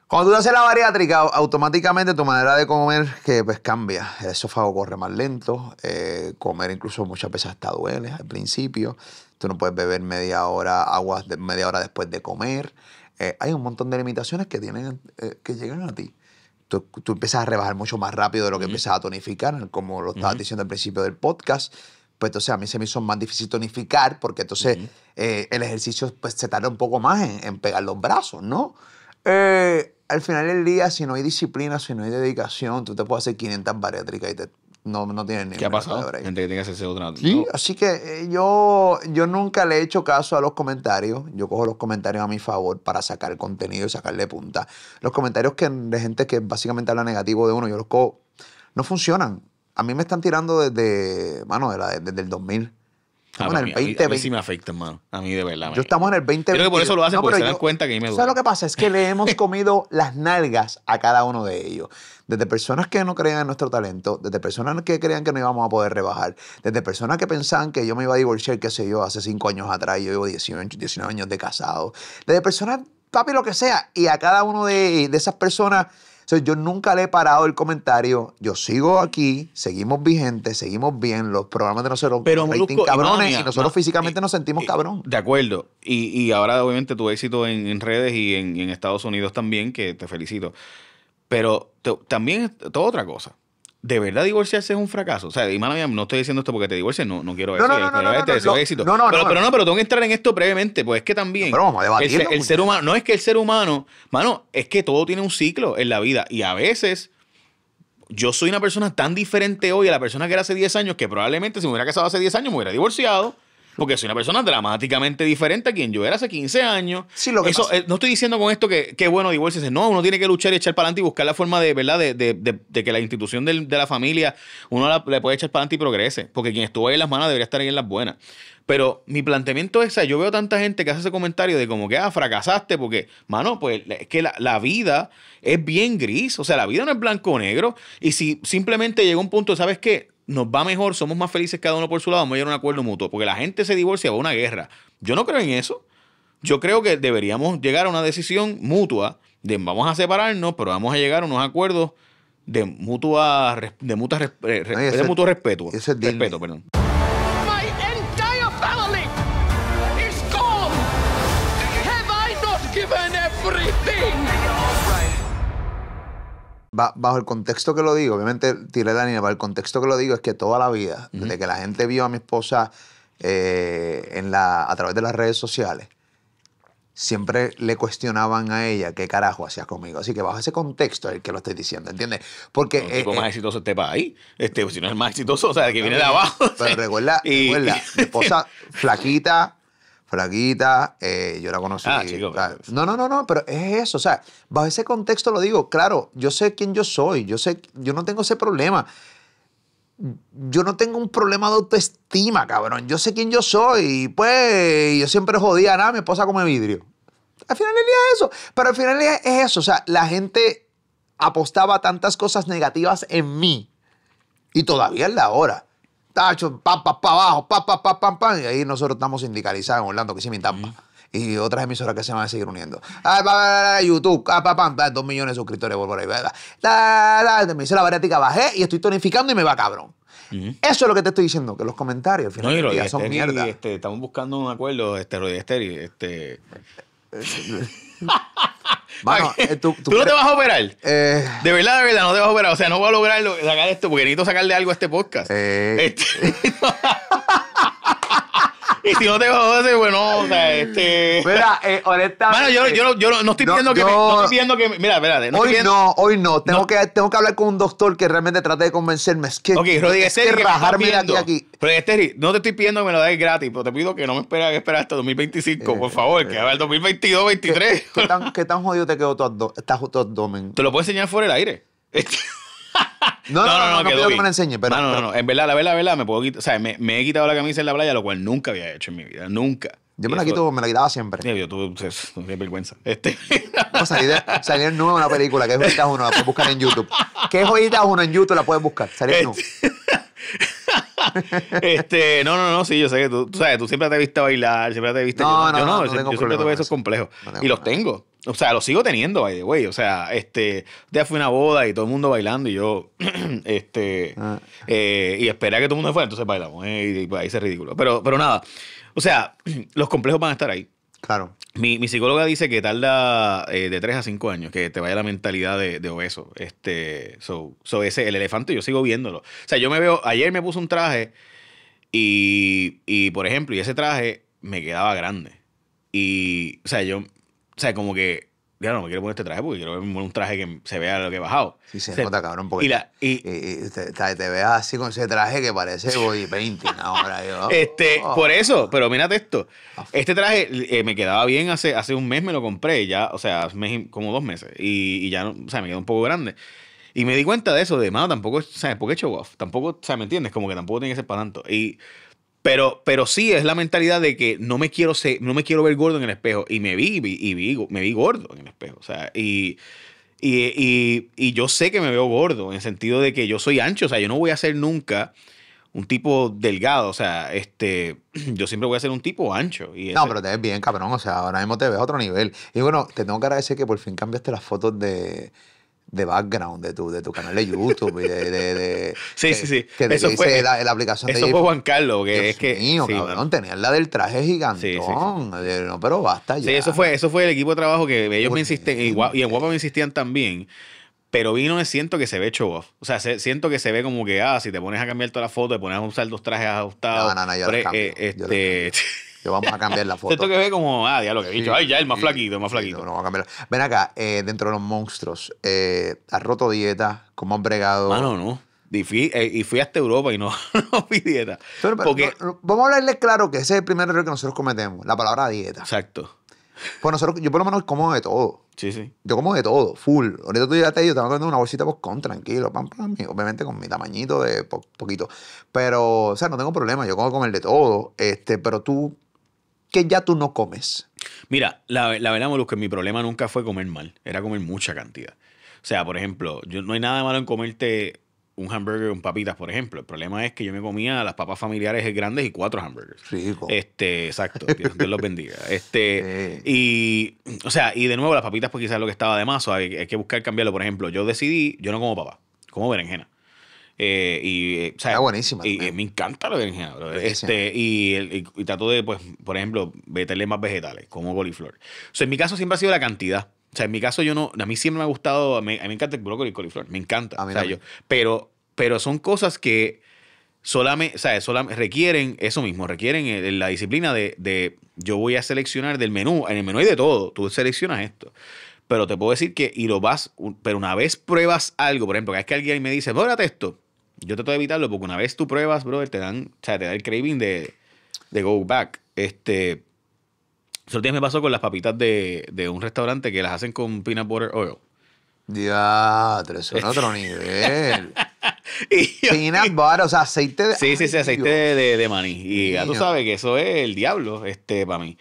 Cuando tú haces la bariátrica, automáticamente tu manera de comer que pues, cambia. El esófago corre más lento, eh, comer incluso muchas veces hasta duele al principio. Tú no puedes beber media hora, agua media hora después de comer. Eh, hay un montón de limitaciones que, tienen, eh, que llegan a ti tú, empiezas a rebajar mucho más rápido de lo que uh empiezas a tonificar, como lo estabas diciendo al principio del podcast. Pues entonces a mí se me hizo más difícil tonificar porque entonces eh, el ejercicio pues, se tarda un poco más en, pegar los brazos, ¿no? Eh, al final del día, si no hay disciplina, si no hay dedicación, tú te puedes hacer 500 bariátricas y te no, no tienen ni ¿Qué ha pasado? Gente que tiene que hacerse otra. Sí, así que eh, yo, yo nunca le he hecho caso a los comentarios. Yo cojo los comentarios a mi favor para sacar contenido y sacarle punta. Los comentarios que, de gente que básicamente habla negativo de uno, yo los cojo. No funcionan. A mí me están tirando desde, mano, desde el 2000. Estamos ah, en el 2020. A sí me afecta, hermano. A mí de verdad. Yo estamos en el 2020. Creo que por eso lo hacen, porque se dan cuenta que a mí me duele. ¿Sabes lo que pasa? Es que le hemos comido las nalgas a cada uno de ellos. Desde personas que no creían en nuestro talento, desde personas que creían que no íbamos a poder rebajar, desde personas que pensaban que yo me iba a divorciar, qué sé yo, hace cinco años atrás, yo llevo 19, 19 años de casado, desde personas, papi, lo que sea, y a cada uno de, de esas personas yo nunca le he parado el comentario. Yo sigo aquí, seguimos vigentes, seguimos bien. Los programas de nosotros Pero cabrones y, nosotros físicamente nos sentimos cabrón. De acuerdo. Y, ahora obviamente tu éxito en, redes y en, Estados Unidos también, que te felicito. Pero también es toda otra cosa de verdad divorciarse es un fracaso. O sea, y mala mía, no estoy diciendo esto porque te divorcies, no, quiero eso. pero, pero tengo que entrar en esto brevemente, pues es que también. Pero vamos a debatirlo, el, ser humano, no es que el ser humano, mano, es que todo tiene un ciclo en la vida. Y a veces yo soy una persona tan diferente hoy a la persona que era hace 10 años que probablemente si me hubiera casado hace 10 años me hubiera divorciado. Porque soy una persona dramáticamente diferente a quien yo era hace 15 años. Sí, lo que Eso, eh, no estoy diciendo con esto que, que bueno, divorciarse. No, uno tiene que luchar y echar para adelante y buscar la forma de, ¿verdad? De, que la institución de la familia, uno le puede echar para adelante y progrese. Porque quien estuvo ahí en las malas debería estar ahí en las buenas. Pero mi planteamiento es, o yo veo tanta gente que hace ese comentario de como que, ah, fracasaste, porque, mano, pues es que la, la vida es bien gris, o sea, la vida no es blanco o negro, y si simplemente llega un punto, ¿sabes qué? nos va mejor, somos más felices cada uno por su lado, vamos a llegar a un acuerdo mutuo, porque la gente se divorcia, va a una guerra. Yo no creo en eso. Yo creo que deberíamos llegar a una decisión mutua de vamos a separarnos, pero vamos a llegar a unos acuerdos de mutua de, mutua, mutuo respeto. respeto, perdón. bajo el contexto que lo digo, obviamente tiré la bajo el contexto que lo digo es que toda la vida, desde que la gente vio a mi esposa eh, en la, a través de las redes sociales, siempre le cuestionaban a ella qué carajo hacías conmigo. Así que bajo ese contexto es el que lo estoy diciendo, ¿entiendes? Porque... El tipo eh, más eh, exitoso esté este ahí. este, si no es más exitoso, o sea, el que viene de abajo. Pero recuerda, y, recuerda, mi esposa flaquita, Fraguita, eh, yo la conocí. Ah, pues. No, no, no, no, pero es eso. O sea, bajo ese contexto lo digo, claro, yo sé quién yo soy, yo sé, yo no tengo ese problema. Yo no tengo un problema de autoestima, cabrón. Yo sé quién yo soy. Y pues yo siempre jodía nada, mi esposa come vidrio. Al final es eso. Pero al final es eso. O sea, la gente apostaba tantas cosas negativas en mí. Y todavía es la hora abajo, Y ahí nosotros estamos sindicalizados en Orlando, que sí me tampa. Y otras emisoras que se van a seguir uniendo. Ah, YouTube, ah, dos millones de suscriptores por ahí. Me hice la variática, bajé y estoy tonificando y me va cabrón. Eso es lo que te estoy diciendo, que los comentarios al final son mierda. Este, estamos buscando un acuerdo, este, este eh, eh, Eh, tú, no te vas a operar. Eh... De verdad, de verdad, no te vas a operar. O sea, no voy a lograr sacar esto porque necesito sacarle algo a este podcast. Eh. Este, y si no te jodas, bueno, o sea, este. Mira, eh, honestamente. Bueno, yo, yo, yo no estoy pidiendo que. Yo, me, no estoy pidiendo que. Mira, espérate. No hoy no, hoy no. Tengo, Que, tengo que hablar con un doctor que realmente trate de convencerme. Es que. Ok, Rodríguez, este es que que rajarme de aquí pero aquí. Este, Rodríguez, no te estoy pidiendo que me lo des gratis, pero te pido que no me esperes que esperar hasta 2025, por eh, favor, eh, que a ver, 2022, 2023. ¿Qué, tan, ¿Qué, tan, jodido te quedó tu, tu abdomen? Te lo puedo enseñar fuera del aire. No, no, no, no, no, que, enseñe, pero. No, no, no, En verdad, la verdad, la verdad, me puedo quitar. O sea, me, he quitado la camisa en la playa, lo cual nunca había hecho en mi vida. Nunca. Yo me la quito, me la quitaba siempre. Tío, yo tuve no vergüenza. Este. salir, salir nuevo en una película, que es Joyitas uno, la puedes buscar en YouTube. ¿Qué Joyitas uno en YouTube la puedes buscar? Salir no este, este, no, no, no, sí, yo sé que tú, sabes, tú siempre te has visto bailar, siempre te has No, yo, no, no, no, yo, yo siempre tuve esos complejos. y los tengo. O sea, lo sigo teniendo, by the O sea, este, ya fue una boda y todo el mundo bailando y yo, este, ah. eh, y esperé que todo el mundo fuera, entonces bailamos. Eh, y, ahí se ridículo. Pero, pero nada, o sea, los complejos van a estar ahí. Claro. Mi, mi psicóloga dice que tarda eh, de 3 a 5 años que te vaya la mentalidad de, obeso. Este, so, ese, el elefante yo sigo viéndolo. O sea, yo me veo, ayer me puse un traje y, y por ejemplo, y ese traje me quedaba grande. Y, o sea, yo o sea, como que, ya no me quiero poner este traje porque quiero ver un traje que se vea lo que he bajado. Sí, se, nota, cabrón, porque y y, te, veas así con ese traje que parece body painting ahora. Yo, este, oh. por eso, pero mírate esto. Ah. Este traje eh, me quedaba bien hace, hace un mes, me lo compré ya, o sea, como dos meses, y, ya, o sea, me quedó un poco grande. Y me di cuenta de eso, de, mano, tampoco, o sea Porque he hecho off. Tampoco, o sea, ¿me entiendes? Como que tampoco tiene que ser para tanto. Y pero, pero sí es la mentalidad de que no me quiero no me quiero ver gordo en el espejo. Y me vi, y vi, me vi gordo en el espejo. O sea, y, y, y, yo sé que me veo gordo, en el sentido de que yo soy ancho. O sea, yo no voy a ser nunca un tipo delgado, o sea, este, yo siempre voy a ser un tipo ancho. Y no, pero te ves bien, cabrón, o sea, ahora mismo te ves a otro nivel. Y bueno, te tengo que agradecer que por fin cambiaste las fotos de, de background de tu, de tu canal de YouTube. y de, de, sí, sí, sí. Que, eso fue, la, aplicación eso fue Juan Carlos. Que es que, mío, cabrón, tenían la del traje gigantón. Eh, no, pero basta ya. Sí, eso fue, eso fue el equipo de trabajo que ellos me insisten, y, y en me insistían también. Pero vino siento que se ve show off. O sea, siento que se ve como que, ah, si te pones a cambiar toda la foto, te pones a usar dos trajes ajustados. No, no, no, eh, este, Yo vamos a cambiar la foto. Esto que ve como, ah, ya lo que he dicho. Ay, ya, el más flaquito, el más flaquito. No, no, vamos a cambiar. Ven acá, eh, dentro de los monstruos, eh, ¿has roto dieta? como han bregado? Ah, no, no. Eh, y fui, hasta Europa y no, no fui dieta. porque... vamos a hablarles claro que ese es el primer error que nosotros cometemos, la palabra dieta. Exacto. Pues nosotros, yo por lo menos como de todo. Sí, sí. Yo como de todo, full. Ahorita tú llegaste yo estaba comiendo una bolsita con tranquilo, obviamente con mi tamañito de poquito. Pero, o sea, no tengo problema, yo como comer de todo. Este, pero tú que ya tú no comes? Mira, la, la verdad, que mi problema nunca fue comer mal, era comer mucha cantidad. O sea, por ejemplo, yo, no hay nada malo en comerte un hamburger un papitas, por ejemplo. El problema es que yo me comía las papas familiares grandes y cuatro hamburgers. Sí, Este, exacto. Dios, los bendiga. Este, y, o sea, y de nuevo, las papitas, pues quizás lo que estaba de más. O hay, hay, que buscar cambiarlo. Por ejemplo, yo decidí, yo no como papá, como berenjena. Eh, y, eh, sea, buenísima. Y, eh, me encanta la berenjena. Este, y, y, trato de, pues, por ejemplo, meterle más vegetales, como coliflor. O sea, en mi caso siempre ha sido la cantidad. O sea, en mi caso yo no, a mí siempre me ha gustado, a mí, me encanta el brócoli y coliflor, me encanta. yo, pero, pero son cosas que solamente, ¿sabes? solamente requieren eso mismo, requieren la disciplina de, de, yo voy a seleccionar del menú, en el menú hay de todo, tú seleccionas esto. Pero te puedo decir que, y lo vas, pero una vez pruebas algo, por ejemplo, cada vez que alguien me dice, bórate esto, yo trato de evitarlo porque una vez tú pruebas, brother, te dan, o sea, te da el craving de, de go back. Este, Solo tienes me pasó con las papitas de, de un restaurante que las hacen con peanut butter oil. Ya, eso es otro nivel. peanut butter, o sea, aceite de. Sí, sí, sí, aceite de, de, maní. Y ya tú sabes que eso es el diablo este, para mí.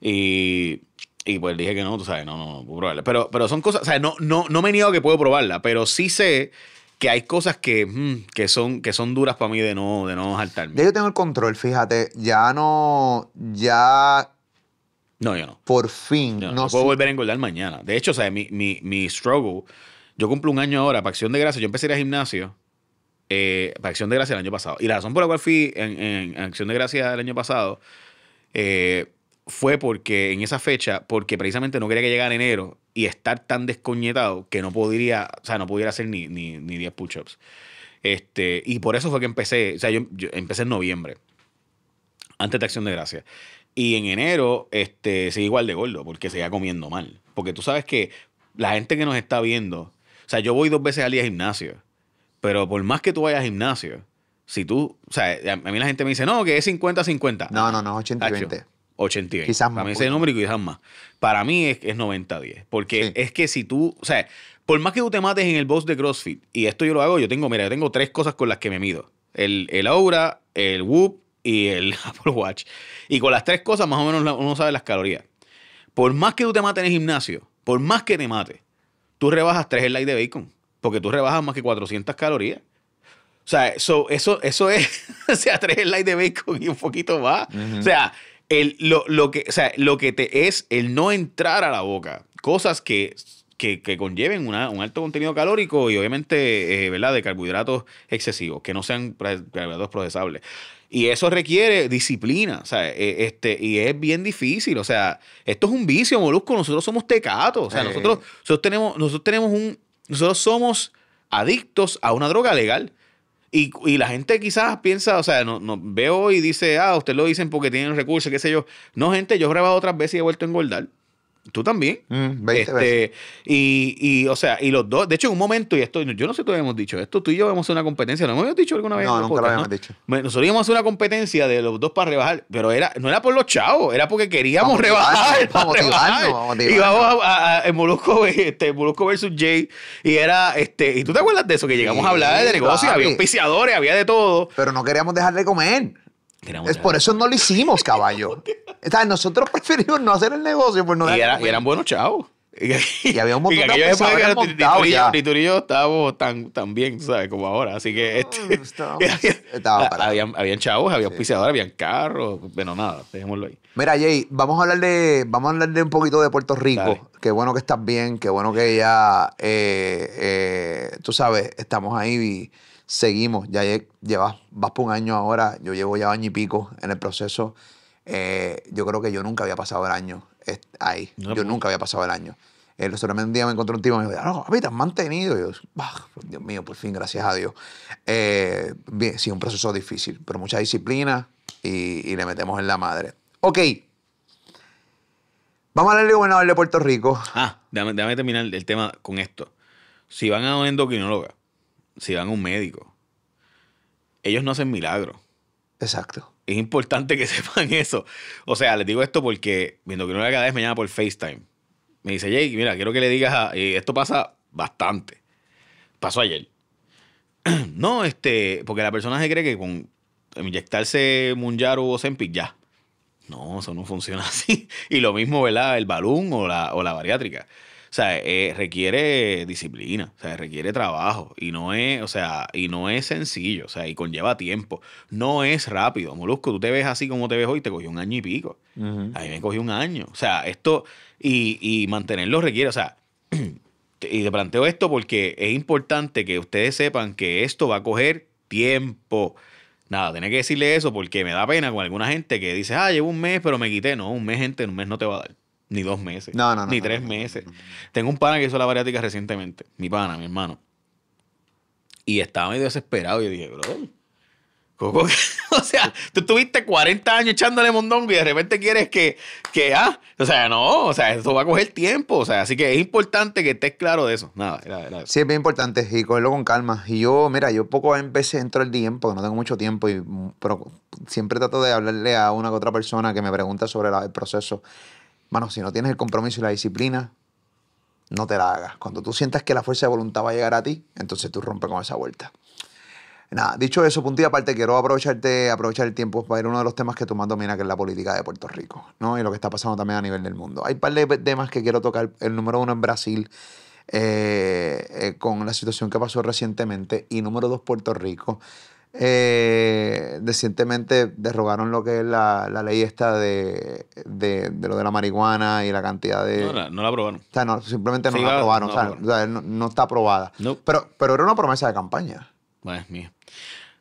Y, y pues dije que no, tú sabes, no, no, puedo probarla. Pero, pero son cosas, o sea, no, no, no me niego que puedo probarla, pero sí sé que hay cosas que, mm, que, son, que son duras para mí de no, de no saltarme. yo tengo el control, fíjate. Ya no. Ya. No, yo no. Por fin. no, no, puedo volver a engordar mañana. De hecho, o sea, mi, mi, mi struggle. Yo cumplo un año ahora, para acción de gracia. Yo empecé a ir al gimnasio. Eh, para Acción de Gracia el año pasado. Y la razón por la cual fui en, en Acción de Gracia el año pasado eh, fue porque en esa fecha, porque precisamente no quería que llegara enero y estar tan descoñetado que no podría, o sea, no pudiera hacer ni, ni, ni 10 push-ups. Este, y por eso fue que empecé, o sea, yo, empecé en noviembre, antes de Acción de Gracias. Y en enero, este, seguí igual de gordo, porque seguía comiendo mal. Porque tú sabes que la gente que nos está viendo, o sea, yo voy dos veces al día al gimnasio, pero por más que tú vayas a gimnasio, si tú, o sea, a mí la gente me dice, no, que es 50-50. No, no, no, 80-20. 80 Quizás más. Para mí ese número y quizás más. Para mí es, 90-10. Porque es que si tú, o sea, por más que tú te mates en el box de CrossFit, y esto yo lo hago, yo tengo, mira, yo tengo tres cosas con las que me mido. El, el Aura, el Whoop y el Apple Watch. Y con las tres cosas más o menos uno sabe las calorías. Por más que tú te mates en el gimnasio, por más que te mates, tú rebajas tres slices de bacon. Porque tú rebajas más que 400 calorías. O sea, eso eso, eso es, o sea, tres slices de bacon y un poquito más. O sea, el, lo, que, sea, lo que te es el no entrar a la boca. Cosas que, que, que conlleven una, un alto contenido calórico y obviamente, eh, de carbohidratos excesivos, que no sean carbohidratos procesables. Y eso requiere disciplina, sea, eh, este, y es bien difícil, o sea, esto es un vicio, Molusco, nosotros somos tecatos, o sea, eh. nosotros, nosotros, nosotros tenemos un, nosotros somos adictos a una droga legal. Y, la gente quizás piensa, o sea, no, no, veo y dice, ah, usted lo dicen porque tienen recursos, qué sé yo. No, gente, yo he grabado otras veces y he vuelto a engordar. Tú también. 20 mm, este, veces. Y, y, o sea, y los dos. De hecho, en un momento, y esto, yo no sé si tú habíamos dicho esto, tú y yo habíamos hecho una competencia. ¿No habíamos dicho alguna vez? No, nunca lo habíamos dicho. Nosotros íbamos a hacer una competencia de los dos para rebajar, pero era, no era por los chavos, era porque queríamos rebajar. Vamos rebajar. Vamos y vamos a, a, Molusco, este, Molusco versus Jay. Y era, este, ¿y tú te acuerdas de eso? Que llegamos a hablar de negocios, había auspiciadores, había de todo. Pero no queríamos dejarle comer es por eso no lo hicimos, caballo. nosotros preferimos no hacer el negocio. Pues no y, eran buenos chavos. y había un montón y de cosas que y yo estábamos tan, tan bien, ¿sabes? Como ahora. Así que este, estaba, parado. habían, chavos, había auspiciadores, había habían carros, bueno, nada, dejémoslo ahí. Mira, Jay, vamos a hablar de, vamos a hablar de un poquito de Puerto Rico. Qué bueno que estás bien, qué bueno que ya, eh, eh, tú sabes, estamos ahí. Y, seguimos. Ya llevas, vas por un año ahora, yo llevo ya año y pico en el proceso. Eh, yo creo que yo nunca había pasado el año ahí. yo pues. nunca había pasado el año. El otro día me encontré un tipo y me dijo, ah, no, has mantenido. yo, Dios mío, por fin, gracias a Dios. Eh, bien, sí, un proceso difícil, pero mucha disciplina y, le metemos en la madre. Ok. Vamos a leer el gobernador de Puerto Rico. Ah, déjame, terminar el tema con esto. Si van a un endocrinólogo si van a un médico. Ellos no hacen milagros. Exacto. Es importante que sepan eso. O sea, les digo esto porque viendo que no cada vez me llama por FaceTime. Me dice, Jake, mira, quiero que le digas, a... esto pasa bastante. Pasó ayer. no, este, porque la persona se cree que con inyectarse Munjaro o Zempic ya. No, eso no funciona así. y lo mismo, ¿verdad? El balón o la, o la bariátrica. O sea, eh, requiere disciplina, o sea, requiere trabajo y no es, o sea, y no es sencillo, o sea, y conlleva tiempo. No es rápido. Molusco, tú te ves así como te ves hoy, te cogió un año y pico. A mí me cogió un año. O sea, esto y, mantenerlo requiere, o sea, y te planteo esto porque es importante que ustedes sepan que esto va a coger tiempo. Nada, tenés que decirle eso porque me da pena con alguna gente que dice, ah, llevo un mes, pero me quité. No, un mes, gente, un mes no te va a dar ni dos meses, no, no, no, ni tres meses. Tengo un pana que hizo la bariátrica recientemente, mi pana, mi hermano. Y estaba medio desesperado. Yo dije, bro, o sea, tú tuviste 40 años echándole mondongo y de repente quieres que, que, ah, o sea, no, o sea, eso va a coger tiempo, o sea, así que es importante que estés claro de eso. Nada, era, Sí, es bien importante y cogerlo con calma. Y yo, mira, yo poco empecé entro el día porque no tengo mucho tiempo, y, pero siempre trato de hablarle a una que otra persona que me pregunta sobre el proceso. Bueno, si no tienes el compromiso y la disciplina, no te la hagas. Cuando tú sientas que la fuerza de voluntad va a llegar a ti, entonces tú rompes con esa vuelta. Nada, dicho eso, puntilla aparte, quiero aprovecharte, aprovechar el tiempo para ir a uno de los temas que tú más dominas, que es la política de Puerto Rico, ¿no? Y lo que está pasando también a nivel del mundo. Hay un par de temas que quiero tocar. El número uno en Brasil, eh, eh, con la situación que pasó recientemente, y número dos, Puerto Rico. Eh, recientemente derrogaron lo que es la, ley esta de, lo de la marihuana y la cantidad de... No la, no la aprobaron. O sea, simplemente no la aprobaron. No, no, está aprobada. Pero, pero era una promesa de campaña. Madre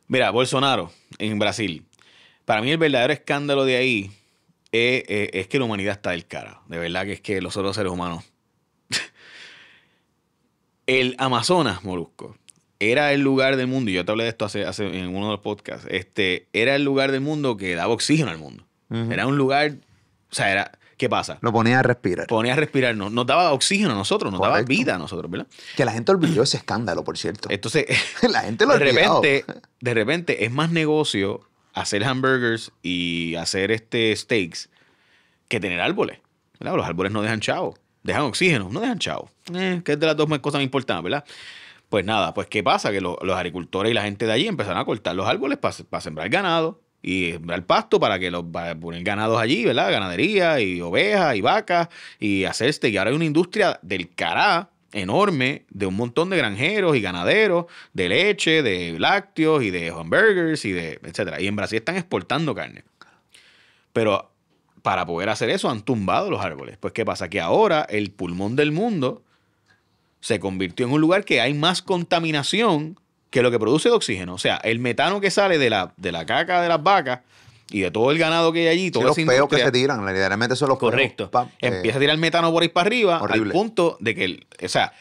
Mira, Bolsonaro en Brasil. Para mí el verdadero escándalo de ahí es, que la humanidad está del cara. De verdad que es que los otros seres humanos. el Amazonas, Molusco era el lugar del mundo, y yo te hablé de esto hace, en uno de los podcasts, este, era el lugar del mundo que daba oxígeno al mundo. Era un lugar, o sea, era, ¿qué pasa? Lo ponía a respirar. Ponía a respirar, nos, daba oxígeno a nosotros, nos daba vida a nosotros, ¿verdad? Que la gente olvidó ese escándalo, por cierto. Entonces, la gente lo de repente, de repente es más negocio hacer hamburgers y hacer este steaks que tener árboles. ¿verdad? Los árboles no dejan chavo, dejan oxígeno, no dejan chavo. Eh, que es de las dos cosas más importantes, ¿verdad? Pues nada, pues ¿qué pasa? Que los agricultores y la gente de allí empezaron a cortar los árboles para, sembrar ganado y sembrar pasto para que los para poner ganados allí, ¿verdad? Ganadería y ovejas y vacas y hacer este. Y ahora hay una industria del cará enorme de un montón de granjeros y ganaderos de leche, de lácteos y de hamburgers y de etcétera. Y en Brasil están exportando carne. Pero para poder hacer eso han tumbado los árboles. Pues qué pasa que ahora el pulmón del mundo se convirtió en un lugar que hay más contaminación que lo que produce de oxígeno. O sea, el metano que sale de la, de la caca de las vacas y de todo el ganado que hay allí, todos los peos que se tiran, literalmente son los Correcto. Eh. Empieza a tirar metano por ahí para arriba, horrible. al punto de que, o sea,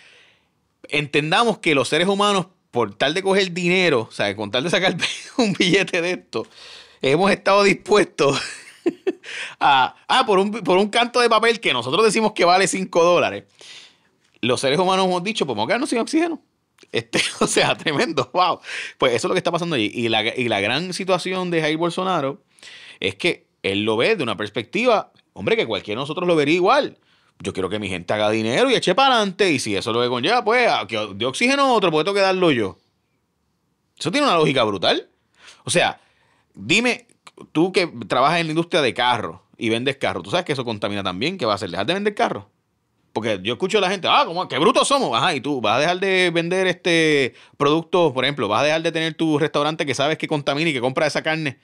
entendamos que los seres humanos, por tal de coger dinero, o sea, con tal de sacar un billete de esto, hemos estado dispuestos a, ah, por un, por un canto de papel que nosotros decimos que vale 5 dólares los seres humanos hemos dicho, pues vamos a quedarnos sin oxígeno. Este, o sea, tremendo, wow. Pues eso es lo que está pasando allí. Y la, gran situación de Jair Bolsonaro es que él lo ve de una perspectiva, hombre, que cualquiera de nosotros lo vería igual. Yo quiero que mi gente haga dinero y eche para adelante. Y si eso lo con conlleva, pues de oxígeno otro, pues tengo que darlo yo. Eso tiene una lógica brutal. O sea, dime, tú que trabajas en la industria de carros y vendes carros, tú sabes que eso contamina también, ¿qué va a hacer? Dejar de vender carros. Porque yo escucho a la gente, ah, como, qué brutos somos. Ajá, y tú vas a dejar de vender este producto, por ejemplo, vas a dejar de tener tu restaurante que sabes que contamina y que compra esa carne.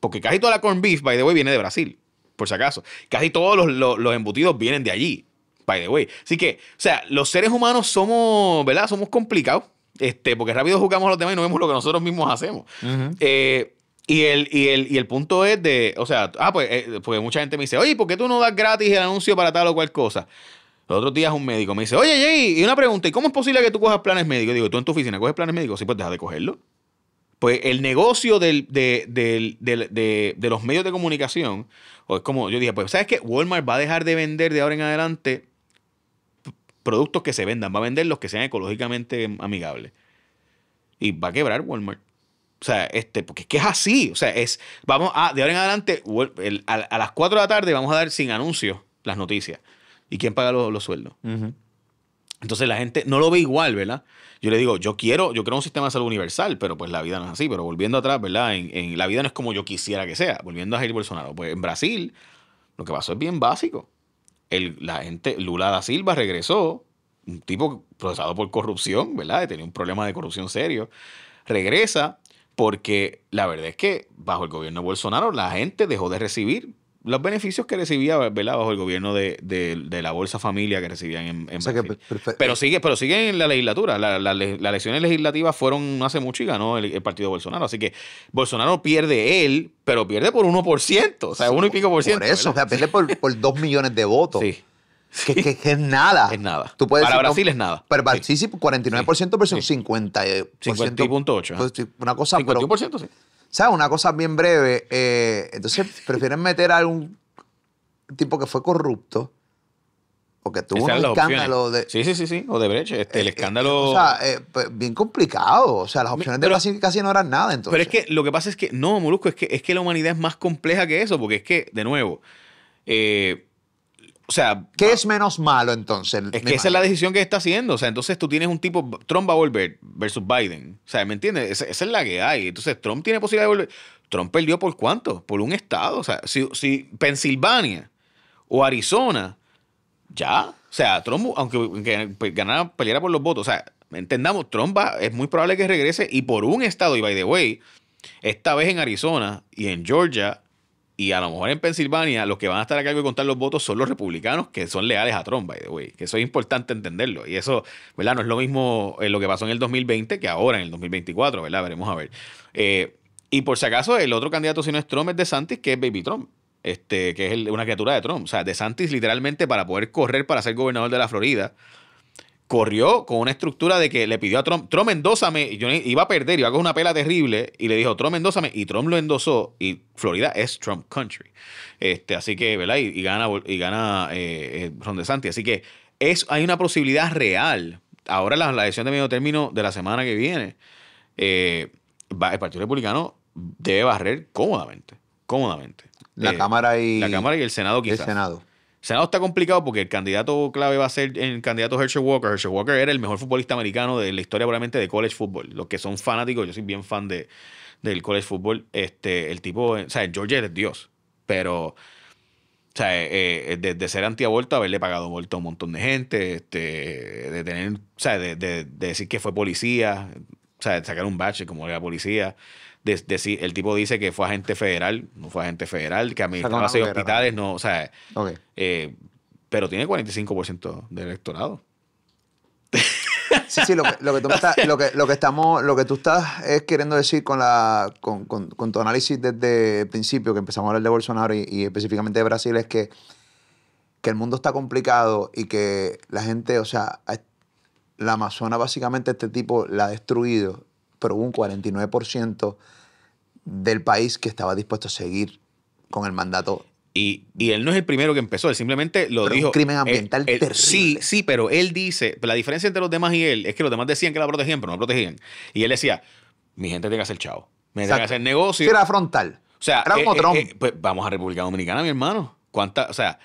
Porque casi toda la corn beef, by the way, viene de Brasil, por si acaso. Casi todos los, embutidos vienen de allí, by the way. Así que, o sea, los seres humanos somos, ¿verdad? Somos complicados. Este, porque rápido jugamos los demás y no vemos lo que nosotros mismos hacemos. Eh, y el, el, punto es de, o sea, ah, pues, eh, porque mucha gente me dice, oye, ¿por qué tú no das gratis el anuncio para tal o cual cosa? Los otros días un médico me dice, oye, Jay, y una pregunta, ¿y cómo es posible que tú cojas planes médicos? Digo, ¿tú en tu oficina coges planes médicos? Sí, pues deja de cogerlo. Pues el negocio de, los medios de comunicación, o es como yo dije, pues, ¿sabes qué? Walmart va a dejar de vender de ahora en adelante productos que se vendan, va a vender los que sean ecológicamente amigables. Y va a quebrar Walmart. O sea, este, porque es que es así. O sea, es, vamos a, de ahora en adelante, a, a las 4 de la tarde vamos a dar sin anuncio las noticias. ¿Y quién paga los, sueldos? Entonces la gente no lo ve igual, ¿verdad? Yo le digo, yo quiero, yo creo un sistema de salud universal, pero pues la vida no es así. Pero volviendo atrás, ¿verdad? En, la vida no es como yo quisiera que sea. Volviendo a Jair Bolsonaro, pues en Brasil lo que pasó es bien básico. El, la gente, Lula da Silva regresó, un tipo procesado por corrupción, ¿verdad? Tenía un problema de corrupción serio. Regresa porque la verdad es que bajo el gobierno de Bolsonaro la gente dejó de recibir los beneficios que recibía ¿verdad? bajo el gobierno de, de, de, la Bolsa Familia que recibían en, Brasil. pero sigue pero en la legislatura. las elecciones legislativas fueron hace mucho y ganó el, partido Bolsonaro. Así que Bolsonaro pierde él, pero pierde por 1%. O sea, 1 uno y pico por ciento. Por eso, o sea, pierde por, por 2 millones de votos. Sí. Que, es nada. Es nada. para Brasil es nada. Pero para sí, sí 49% versus sí. 50%. 50.8. Eh, una cosa. 51%, pero, sí. ¿Sabes? Una cosa bien breve. Eh, entonces, prefieren meter a algún tipo que fue corrupto. O que tuvo un escándalo de. Sí, sí, sí, sí. O de brecha. Este, el eh, eh, escándalo. o sea, pues, bien complicado. O sea, las opciones de casi, casi no eran nada entonces. Pero es que lo que pasa es que. No, Molusco, es que, es que la humanidad es más compleja que eso. Porque es que, de nuevo, o sea. ¿Qué es menos malo entonces? Es que esa es la decisión que está haciendo. O sea, entonces tú tienes un tipo. Trump va a volver versus Biden. O sea, ¿me entiendes? Esa, es la que hay. Entonces, Trump tiene posibilidad de volver. Trump perdió por cuánto? Por un estado. O sea, si, si Pensilvania o Arizona, ya. O sea, Trump, aunque, ganara, peleara por los votos. O sea, entendamos, Trump va, es muy probable que regrese y por un estado. Y by the way, esta vez en Arizona y en Georgia y a lo mejor en Pensilvania los que van a estar a cargo de contar los votos son los republicanos que son leales a Trump, by the way. Que eso es importante entenderlo. Y eso, ¿verdad? No es lo mismo eh, lo que pasó en el 2020 que ahora en el 2024, ¿verdad? Veremos a ver. Eh, y por si acaso, el otro candidato, si no es Trump, es DeSantis, que es Baby Trump. Este, que es una criatura de Trump. O sea, DeSantis literalmente para poder correr para ser gobernador de la Florida corrió con una estructura de que le pidió a Trump, Trump endósame, y yo iba a perder, iba a coger una pela terrible, y le dijo, Trump endósame, y Trump lo endosó, y Florida es Trump country. Este, así que, ¿verdad? Y, gana, y gana eh, eh Ron Así que es, hay una posibilidad real. Ahora la, elección de medio término de la semana que viene, eh, va, el Partido Republicano debe barrer cómodamente, cómodamente. La eh, Cámara y... La Cámara y el Senado quizás. El Senado. Senado está complicado porque el candidato clave va a ser el candidato Herschel Walker. Herschel Walker era el mejor futbolista americano de la historia probablemente de college football. Los que son fanáticos, yo soy bien fan de, del college football. Este, el tipo, o sea, Georgia es Dios, pero... O sea, eh, eh, de, ser antiaborto, haberle pagado aborto a un montón de gente, este, de tener, o sea, de, decir que fue policía, o sea, de sacar un bache como era policía el tipo dice que fue agente federal, no fue agente federal, que administraba seis hospitales, no, o sea, eh, pero tiene 45% de electorado. Sí, sí, lo que, lo que, tú estás, lo que, estamos, lo que tú estás es queriendo decir con, la, con, tu análisis desde el principio, que empezamos a hablar de Bolsonaro y, específicamente de Brasil, es que, que el mundo está complicado y que la gente, o sea, la Amazona básicamente este tipo la ha destruido, pero un 49% del país que estaba dispuesto a seguir con el mandato. Y, él no es el primero que empezó, él simplemente lo dijo. Un crimen eh, ambiental eh, terrible. Sí, sí, pero él dice, la diferencia entre los demás y él es que los demás decían que la protegían, pero no la protegían. Y él decía, mi gente tiene que hacer chavo, Me que hacer negocio. Era frontal. O sea, era como eh, Trump. pues vamos a República Dominicana, mi hermano. ¿Cuánta, o sea,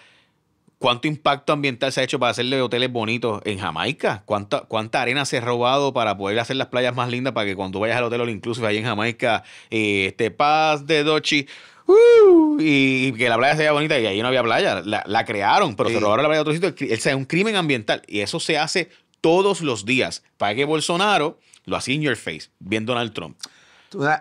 ¿Cuánto impacto ambiental se ha hecho para hacerle hoteles bonitos en Jamaica? ¿Cuánta, ¿Cuánta arena se ha robado para poder hacer las playas más lindas para que cuando vayas al hotel o Inclusive ahí en Jamaica, esté eh, este Paz de Dochi, ¡Uh! y, que la playa sea bonita, y ahí no había playa, la, crearon, pero se robaron la playa de otro sitio. es un crimen ambiental y eso se hace todos los días. Para que Bolsonaro lo hacía en your face, bien Donald Trump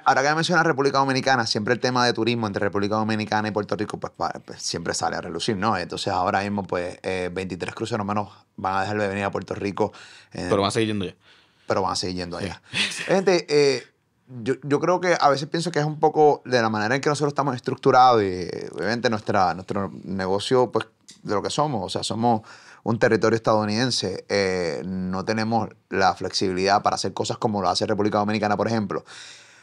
ahora que mencionas República Dominicana, siempre el tema de turismo entre República Dominicana y Puerto Rico pues, pues siempre sale a relucir, ¿no? Entonces ahora mismo pues eh, 23 cruceros menos van a dejar de venir a Puerto Rico. Eh, pero van a seguir yendo allá. Pero van a seguir yendo allá. Gente, eh, yo, creo que a veces pienso que es un poco de la manera en que nosotros estamos estructurados y obviamente nuestra, nuestro negocio, pues de lo que somos, o sea, somos un territorio estadounidense, eh, no tenemos la flexibilidad para hacer cosas como lo hace República Dominicana, por ejemplo.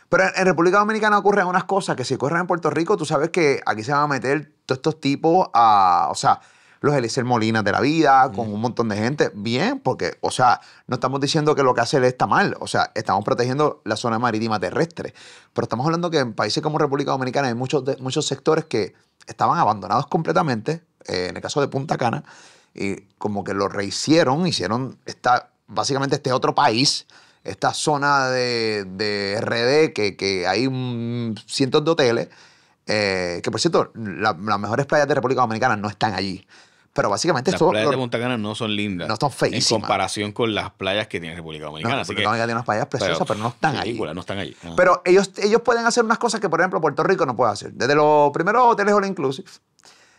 Pero en República Dominicana ocurren unas cosas que si ocurren en Puerto Rico, tú sabes que aquí se van a meter todos estos tipos a, o sea, los Eliezer Molinas de la vida, con un montón de gente. Bien, porque, o sea, no estamos diciendo que lo que hace él está mal, o sea, estamos protegiendo la zona marítima terrestre. Pero estamos hablando que en países como República Dominicana hay muchos, muchos sectores que estaban abandonados completamente, eh, en el caso de Punta Cana, y como que lo rehicieron, hicieron esta, básicamente este otro país esta zona de, RD, que, hay cientos de hoteles, eh, que por cierto, las mejores playas de República Dominicana no están allí. Pero básicamente las playas de Punta Cana no son lindas. No son feísimas. En comparación con las playas que tiene República Dominicana. No, República Dominicana tiene unas playas preciosas, pero, no están allí. No están allí. Pero ellos, ellos pueden hacer unas cosas que, por ejemplo, Puerto Rico no puede hacer. Desde los primeros hoteles all inclusive,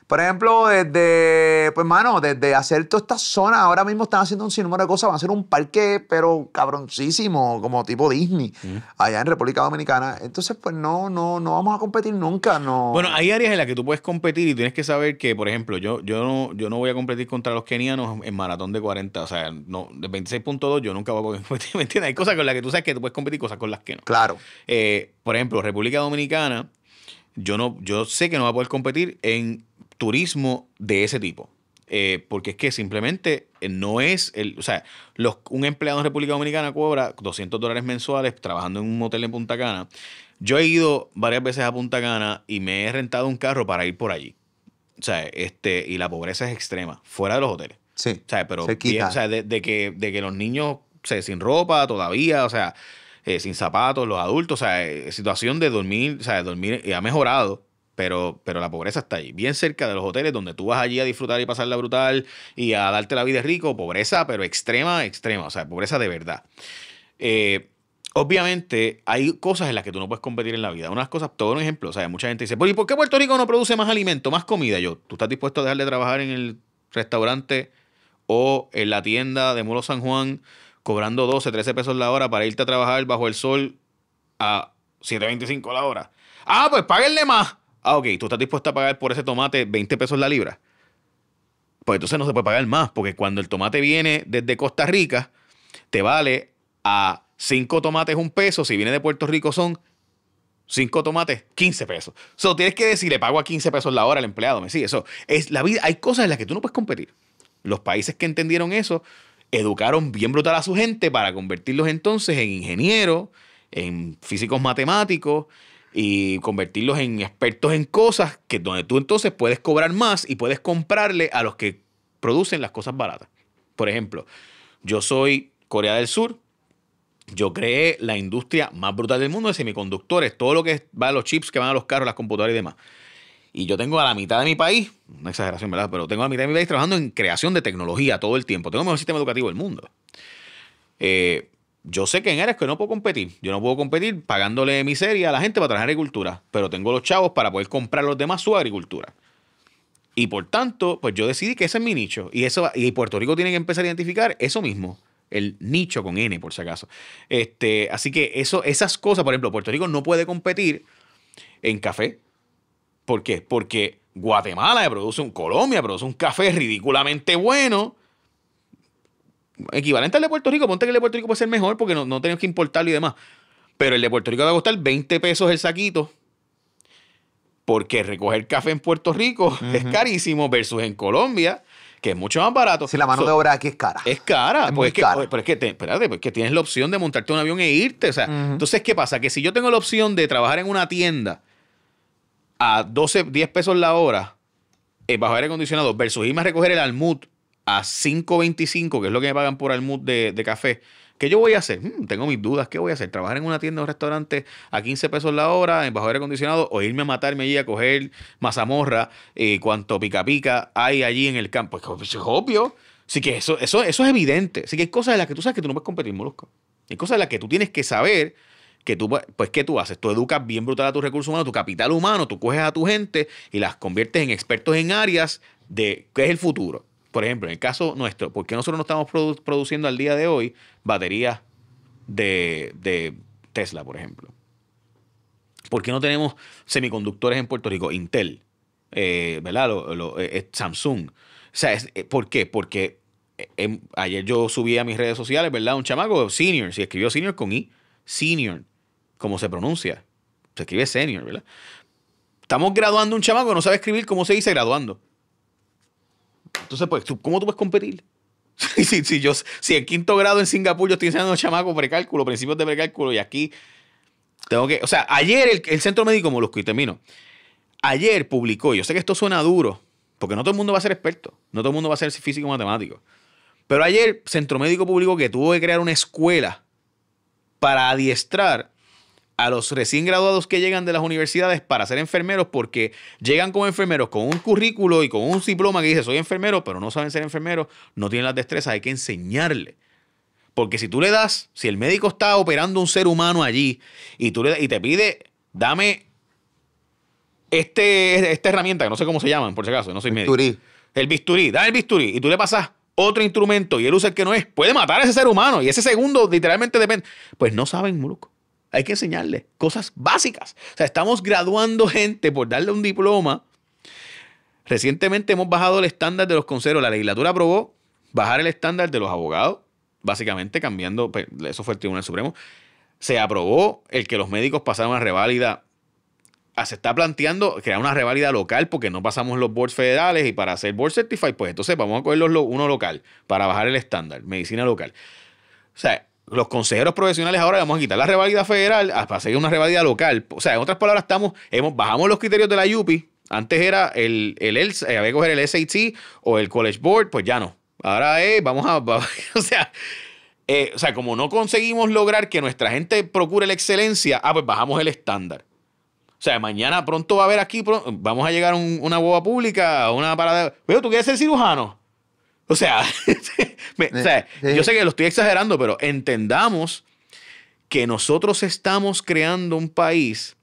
por ejemplo, desde, pues, mano, desde hacer toda esta zona, ahora mismo están haciendo un sinnúmero de cosas, van a hacer un parque, pero cabroncísimo, como tipo Disney, allá en República Dominicana. Entonces, pues no, no, no vamos a competir nunca, no. Bueno, hay áreas en las que tú puedes competir y tienes que saber que, por ejemplo, yo, yo, no, yo no voy a competir contra los kenianos en maratón de 40, o sea, no, de 26.2 yo nunca voy a competir, Hay cosas con las que tú sabes que tú puedes competir, cosas con las que no. Claro. Eh, por ejemplo, República Dominicana, yo no, yo sé que no va a poder competir en turismo de ese tipo. Eh, porque es que simplemente eh, no es el, o sea, los, un empleado en República Dominicana cobra 200 dólares mensuales trabajando en un hotel en Punta Cana. Yo he ido varias veces a Punta Cana y me he rentado un carro para ir por allí. O sea, este, y la pobreza es extrema, fuera de los hoteles. Sí. O sea, pero o sea, de, que, de que los niños, o sea, sin ropa todavía, o sea, eh, sin zapatos, los adultos, o sea, situación de dormir, o sea, de dormir y ha mejorado, pero, la pobreza está ahí, bien cerca de los hoteles donde tú vas allí a disfrutar y pasarla brutal y a darte la vida rico, pobreza, pero extrema, extrema, o sea, pobreza de verdad. Eh, obviamente hay cosas en las que tú no puedes competir en la vida. Unas cosas, todo un ejemplo, o sea, mucha gente dice, ¿y por qué Puerto Rico no produce más alimento, más comida? Yo, ¿tú estás dispuesto a dejar de trabajar en el restaurante o en la tienda de Muro San Juan cobrando 12, 13 pesos la hora para irte a trabajar bajo el sol a 7.25 la hora? Ah, pues páguenle más ah, ok, tú estás dispuesto a pagar por ese tomate 20 pesos la libra, pues entonces no se puede pagar más, porque cuando el tomate viene desde Costa Rica, te vale a 5 tomates un peso, si viene de Puerto Rico son 5 tomates, 15 pesos. Eso tienes que decirle, pago a 15 pesos la hora al empleado, me sigue. Eso es la vida, hay cosas en las que tú no puedes competir. Los países que entendieron eso educaron bien brutal a su gente para convertirlos entonces en ingenieros, en físicos matemáticos, y convertirlos en expertos en cosas que donde tú entonces puedes cobrar más y puedes comprarle a los que producen las cosas baratas. Por ejemplo, yo soy Corea del Sur, yo creé la industria más brutal del mundo de semiconductores, todo lo que va a los chips que van a los carros, las computadoras y demás. Y yo tengo a la mitad de mi país, una exageración, ¿verdad? Pero tengo a la mitad de mi país trabajando en creación de tecnología todo el tiempo. Tengo el mejor sistema educativo del mundo. Eh, yo sé que en eres, que no puedo competir. Yo no puedo competir pagándole miseria a la gente para trabajar agricultura, pero tengo los chavos para poder comprar los demás su agricultura. Y por tanto, pues yo decidí que ese es mi nicho. Y, eso, y Puerto Rico tiene que empezar a identificar eso mismo. El nicho con N, por si acaso. Este, así que eso, esas cosas, por ejemplo, Puerto Rico no puede competir en café. ¿Por qué? Porque Guatemala produce un, Colombia produce un café ridículamente bueno equivalente al de Puerto Rico, ponte que el de Puerto Rico puede ser mejor porque no, no tenemos que importarlo y demás. Pero el de Puerto Rico va a costar 20 pesos el saquito. Porque recoger café en Puerto Rico es carísimo versus en Colombia, que es mucho más barato. Si la mano de obra aquí es cara. Es cara. Es pues es que, cara. Pero es que, te, pues tienes la opción de montarte un avión e irte. O sea, entonces, ¿qué pasa? Que si yo tengo la opción de trabajar en una tienda a 12, 10 pesos la hora, eh, bajo aire acondicionado, versus irme a recoger el almud a 5.25, que es lo que me pagan por almud de, de café. ¿Qué yo voy a hacer? Hmm, tengo mis dudas. ¿Qué voy a hacer? ¿Trabajar en una tienda o restaurante a 15 pesos la hora, en bajo aire acondicionado, o irme a matarme allí a coger mazamorra, y cuanto pica pica hay allí en el campo? Es pues, pues, obvio. Así que eso, eso, eso es evidente. Así que hay cosas de las que tú sabes que tú no puedes competir, Molusco. Hay cosas de las que tú tienes que saber que tú, pues, ¿qué tú haces? Tú educas bien brutal a tus recursos humanos, tu capital humano, tú coges a tu gente y las conviertes en expertos en áreas de qué es el futuro por ejemplo, en el caso nuestro, ¿por qué nosotros no estamos produciendo al día de hoy baterías de, Tesla, por ejemplo? ¿Por qué no tenemos semiconductores en Puerto Rico? Intel, eh, ¿verdad? Eh, eh, Samsung. O sea, ¿por qué? Porque em, ayer yo subí a mis redes sociales, ¿verdad? Un chamaco, senior, si escribió senior con I, senior, como se pronuncia. Se escribe senior, ¿verdad? Estamos graduando un chamaco que no sabe escribir cómo se dice graduando. Entonces, pues, ¿cómo tú puedes competir? si, sí, yo, si en quinto grado en Singapur yo estoy enseñando a los chamacos precálculo, principios de precálculo, y aquí tengo que. O sea, ayer el, Centro Médico Molusco, y termino. Ayer publicó, yo sé que esto suena duro, porque no todo el mundo va a ser experto, no todo el mundo va a ser físico matemático. Pero ayer Centro Médico publicó que tuvo que crear una escuela para adiestrar a los recién graduados que llegan de las universidades para ser enfermeros porque llegan como enfermeros con un currículo y con un diploma que dice soy enfermero, pero no saben ser enfermeros, no tienen las destrezas, hay que enseñarle. Porque si tú le das, si el médico está operando un ser humano allí y tú y te pide, dame este, esta herramienta, que no sé cómo se llaman, por si acaso, no soy bisturí. El bisturí, dame el bisturí y tú le pasas otro instrumento y él usa el que no es, puede matar a ese ser humano y ese segundo literalmente depende. Pues no saben, Muluco. Hay que enseñarles cosas básicas. O sea, estamos graduando gente por darle un diploma. Recientemente hemos bajado el estándar de los consejeros. La legislatura aprobó bajar el estándar de los abogados, básicamente cambiando, pues, eso fue el Tribunal Supremo. Se aprobó el que los médicos pasaran una reválida. Ah, se está planteando crear una reválida local porque no pasamos los boards federales y para hacer board certified, pues entonces vamos a coger uno local para bajar el estándar, medicina local. O sea, los consejeros profesionales ahora vamos a quitar la revalida federal ah, para seguir una revalida local. O sea, en otras palabras, estamos, hemos, bajamos los criterios de la UPI. Antes era el, el, eh, el había el SAT o el College Board, pues ya no. Ahora es, vamos a, eh, o sea, como no conseguimos lograr que nuestra gente procure la excelencia, ah, pues bajamos el estándar. O sea, mañana pronto va a haber aquí, vamos a llegar a una boba pública, una parada. Pero tú quieres ser cirujano. O sea, yo sé que lo estoy exagerando, pero entendamos que nosotros estamos creando un país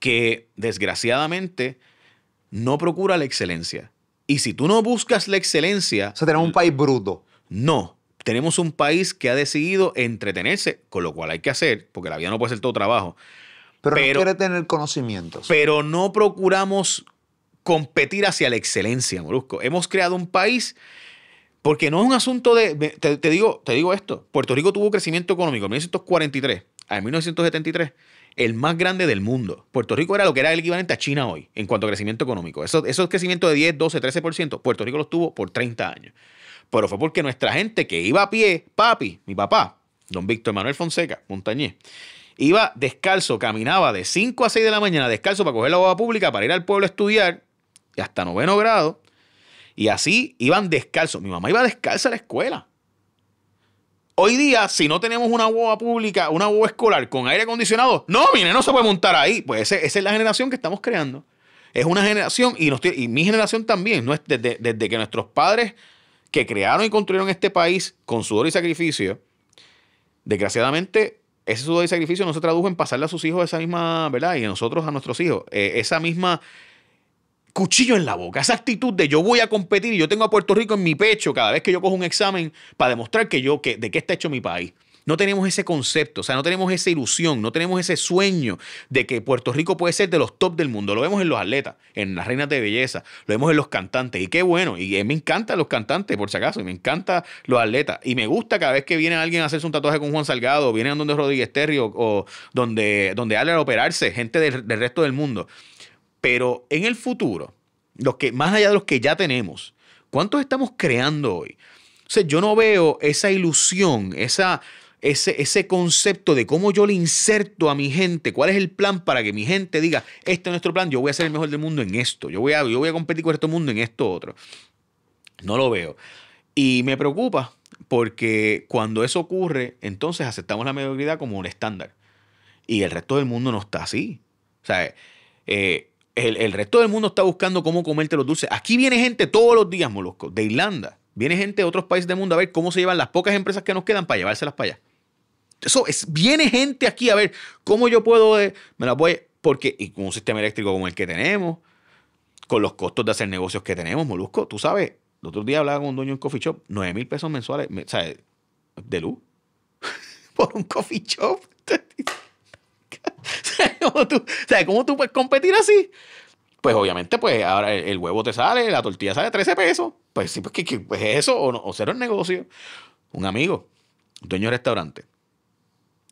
que desgraciadamente no procura la excelencia. Y si tú no buscas la excelencia... O sea, tenemos un país bruto. No, tenemos un país que ha decidido entretenerse, con lo cual hay que hacer, porque la vida no puede ser todo trabajo. Pero, no quiere tener conocimientos. Pero no procuramos competir hacia la excelencia, Molusco. Hemos creado un país porque no es un asunto de... Te, digo, te digo esto, Puerto Rico tuvo crecimiento económico en 1943 a 1973, el más grande del mundo. Puerto Rico era lo que era el equivalente a China hoy en cuanto a crecimiento económico. Eso, esos crecimiento de 10, 12, 13%, Puerto Rico los tuvo por 30 años. Pero fue porque nuestra gente que iba a pie, papi, mi papá, don Víctor Manuel Fonseca, montañés, iba descalzo, caminaba de 5 a 6 de la mañana descalzo para coger la boda pública, para ir al pueblo a estudiar, y hasta noveno grado. Y así iban descalzos. Mi mamá iba descalza a la escuela. Hoy día, si no tenemos una uva pública, una boba escolar con aire acondicionado, no, mire, no se puede montar ahí. Pues esa es la generación que estamos creando. Es una generación, y, mi generación también, ¿no? desde, desde que nuestros padres que crearon y construyeron este país con sudor y sacrificio, desgraciadamente ese sudor y sacrificio no se tradujo en pasarle a sus hijos esa misma, ¿verdad? Y a nosotros, a nuestros hijos, eh, esa misma cuchillo en la boca, esa actitud de yo voy a competir y yo tengo a Puerto Rico en mi pecho cada vez que yo cojo un examen para demostrar que yo, que, de qué está hecho mi país. No tenemos ese concepto, o sea, no tenemos esa ilusión, no tenemos ese sueño de que Puerto Rico puede ser de los top del mundo. Lo vemos en los atletas, en las reinas de belleza, lo vemos en los cantantes. Y qué bueno, y me encantan los cantantes, por si acaso, y me encantan los atletas. Y me gusta cada vez que viene alguien a hacerse un tatuaje con Juan Salgado, o a donde Rodríguez Terry o donde, donde a operarse, gente del resto del mundo. Pero en el futuro, los que, más allá de los que ya tenemos, ¿cuántos estamos creando hoy? O sea, yo no veo esa ilusión, esa, ese, concepto de cómo yo le inserto a mi gente, cuál es el plan para que mi gente diga, este es nuestro plan, yo voy a ser el mejor del mundo en esto, yo voy a, yo voy a competir con este mundo en esto otro. No lo veo. Y me preocupa porque cuando eso ocurre, entonces aceptamos la mediocridad como un estándar. Y el resto del mundo no está así. O sea, eh, el, el, resto del mundo está buscando cómo comerte los dulces. Aquí viene gente todos los días, Molusco, de Irlanda. Viene gente de otros países del mundo a ver cómo se llevan las pocas empresas que nos quedan para llevárselas para allá. Eso es, viene gente aquí a ver cómo yo puedo, eh, me la voy, porque y con un sistema eléctrico como el que tenemos, con los costos de hacer negocios que tenemos, Molusco, tú sabes, el otro día hablaba con un dueño de un coffee shop, 9 mil pesos mensuales, de luz, por un coffee shop. ¿Cómo tú, ¿Sabes cómo tú puedes competir así? Pues obviamente, pues ahora el, huevo te sale, la tortilla sale 13 pesos. Pues sí, pues, que, pues, eso, o, cero el negocio. Un amigo, dueño de restaurante,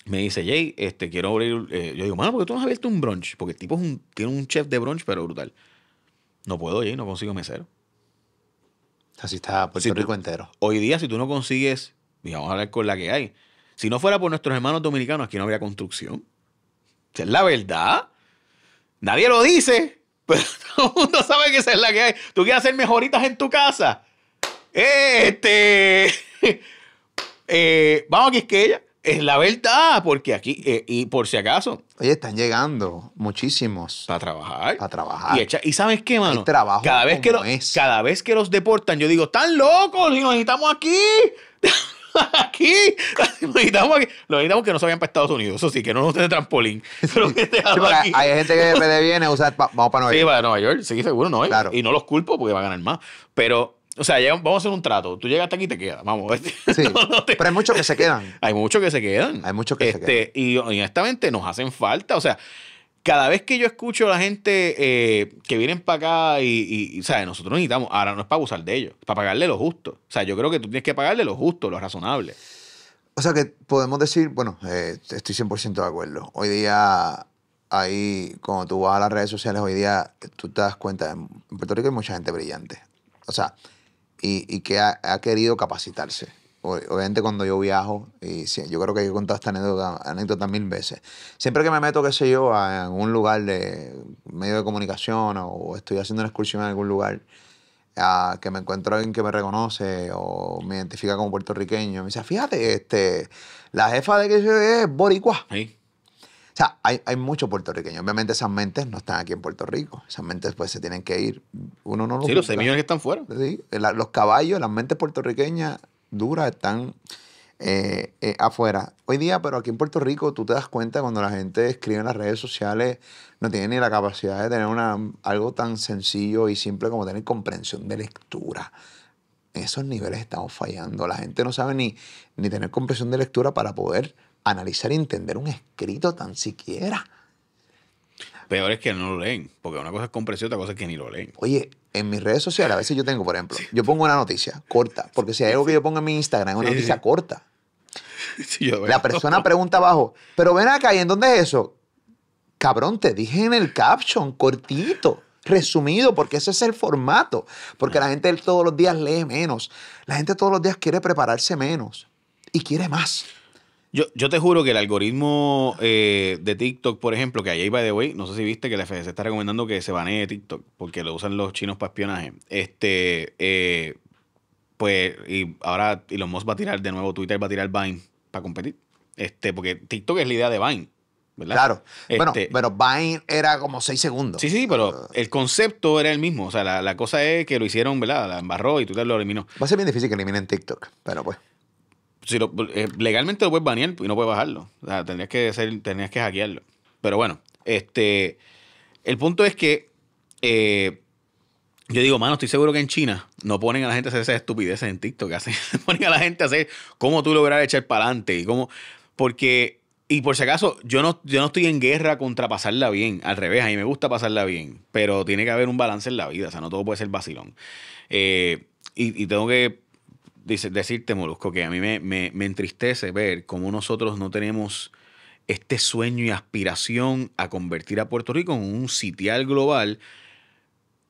me dice, Jay, este, quiero abrir. Eh, yo digo, mano, porque tú no has abierto un brunch? Porque el tipo tiene un chef de brunch, pero brutal. No puedo, Jay, no consigo mesero. Así está Puerto Rico entero. Hoy día, si tú no consigues, digamos, hablar con la que hay. Si no fuera por nuestros hermanos dominicanos, aquí no habría construcción. Esa es la verdad. Nadie lo dice, pero todo el mundo sabe que esa es la que hay. Tú quieres hacer mejoritas en tu casa. Este. Eh, vamos que ella Es la verdad, porque aquí, eh, y por si acaso. Oye, están llegando muchísimos. Para trabajar. A trabajar. Y, sabes qué, mano. trabajo cada vez, que cada vez que los deportan, yo digo, están locos y nos necesitamos aquí. aquí. Lo necesitamos, que no se vayan para Estados Unidos. Eso sí, que no nos den trampolín. Hay gente que viene vamos para Nueva York. Sí, para Nueva York, sí, seguro no. hay Y no los culpo porque va a ganar más. Pero o sea, vamos a hacer un trato. Tú llegas hasta aquí y te quedas. Vamos. Sí. Pero hay muchos que se quedan. Hay muchos que se quedan. Hay muchos que este, se quedan. Y honestamente nos hacen falta. O sea, cada vez que yo escucho a la gente eh, que vienen para acá y, nosotros necesitamos, ahora no es para abusar de ellos, es para pagarle lo justo. O sea, yo creo que tú tienes que pagarle lo justo, lo razonable. O sea que podemos decir, bueno, eh, estoy 100% de acuerdo. Hoy día, ahí, cuando tú vas a las redes sociales, hoy día tú te das cuenta, en Puerto Rico hay mucha gente brillante. O sea, y, que ha querido capacitarse obviamente cuando yo viajo, y yo creo que he contado esta anécdota, anécdota mil veces, siempre que me meto, qué sé yo, a algún lugar de medio de comunicación o estoy haciendo una excursión en algún lugar, que me encuentro alguien que me reconoce o me identifica como puertorriqueño, me dice, fíjate, este, la jefa de que yo es boricua. O sea, hay, muchos puertorriqueños. Obviamente esas mentes no están aquí en Puerto Rico. Esas mentes pues se tienen que ir. Uno no los Sí, los semillas que están fuera. los caballos, las mentes puertorriqueñas dura están eh, eh, afuera. Hoy día, pero aquí en Puerto Rico, tú te das cuenta cuando la gente escribe en las redes sociales, no tiene ni la capacidad de tener algo tan sencillo y simple como tener comprensión de lectura. En esos niveles estamos fallando. La gente no sabe ni, ni tener comprensión de lectura para poder analizar y entender un escrito tan siquiera. Peor es que no lo leen, porque una cosa es y otra cosa es que ni lo leen. Oye, en mis redes sociales a veces yo tengo, por ejemplo, yo pongo una noticia corta, porque si hay algo que yo pongo en mi Instagram, es una noticia corta. La persona pregunta abajo, pero ven acá, ¿y en dónde es eso? Cabrón, te dije en el caption, cortito resumido, porque ese es el formato. Porque la gente todos los días lee menos. La gente todos los días quiere prepararse menos y quiere más. Yo, te juro que el algoritmo eh, de TikTok, por ejemplo, que ahí by the way, no sé si viste que la FCC está recomendando que se banee TikTok porque lo usan los chinos para espionaje. Este, eh, pues, y ahora Elon Musk va a tirar de nuevo Twitter, va a tirar Vine para competir. Este, porque TikTok es la idea de Vine. ¿verdad? Claro. Este, pero Vine era como seis segundos. Sí, sí, pero ah. el concepto era el mismo. O sea, la, la cosa es que lo hicieron, ¿verdad? La embarró y Twitter lo eliminó. Va a ser bien difícil que eliminen TikTok, pero pues. Eh, legalmente lo puedes banear y no puedes bajarlo. O sea, tendrías que, ser, tendrías que hackearlo. Pero bueno, este, el punto es que eh, yo digo, mano, estoy seguro que en China no ponen a la gente a hacer esas estupideces en TikTok que hacen. ponen a la gente a hacer cómo tú lograr echar para adelante y cómo. Porque, y por si acaso, yo no, yo no estoy en guerra contra pasarla bien. Al revés, a mí me gusta pasarla bien. Pero tiene que haber un balance en la vida. O sea, no todo puede ser vacilón. Eh, y, y tengo que decirte, Molusco, que a mí me, me, entristece ver cómo nosotros no tenemos este sueño y aspiración a convertir a Puerto Rico en un sitial global.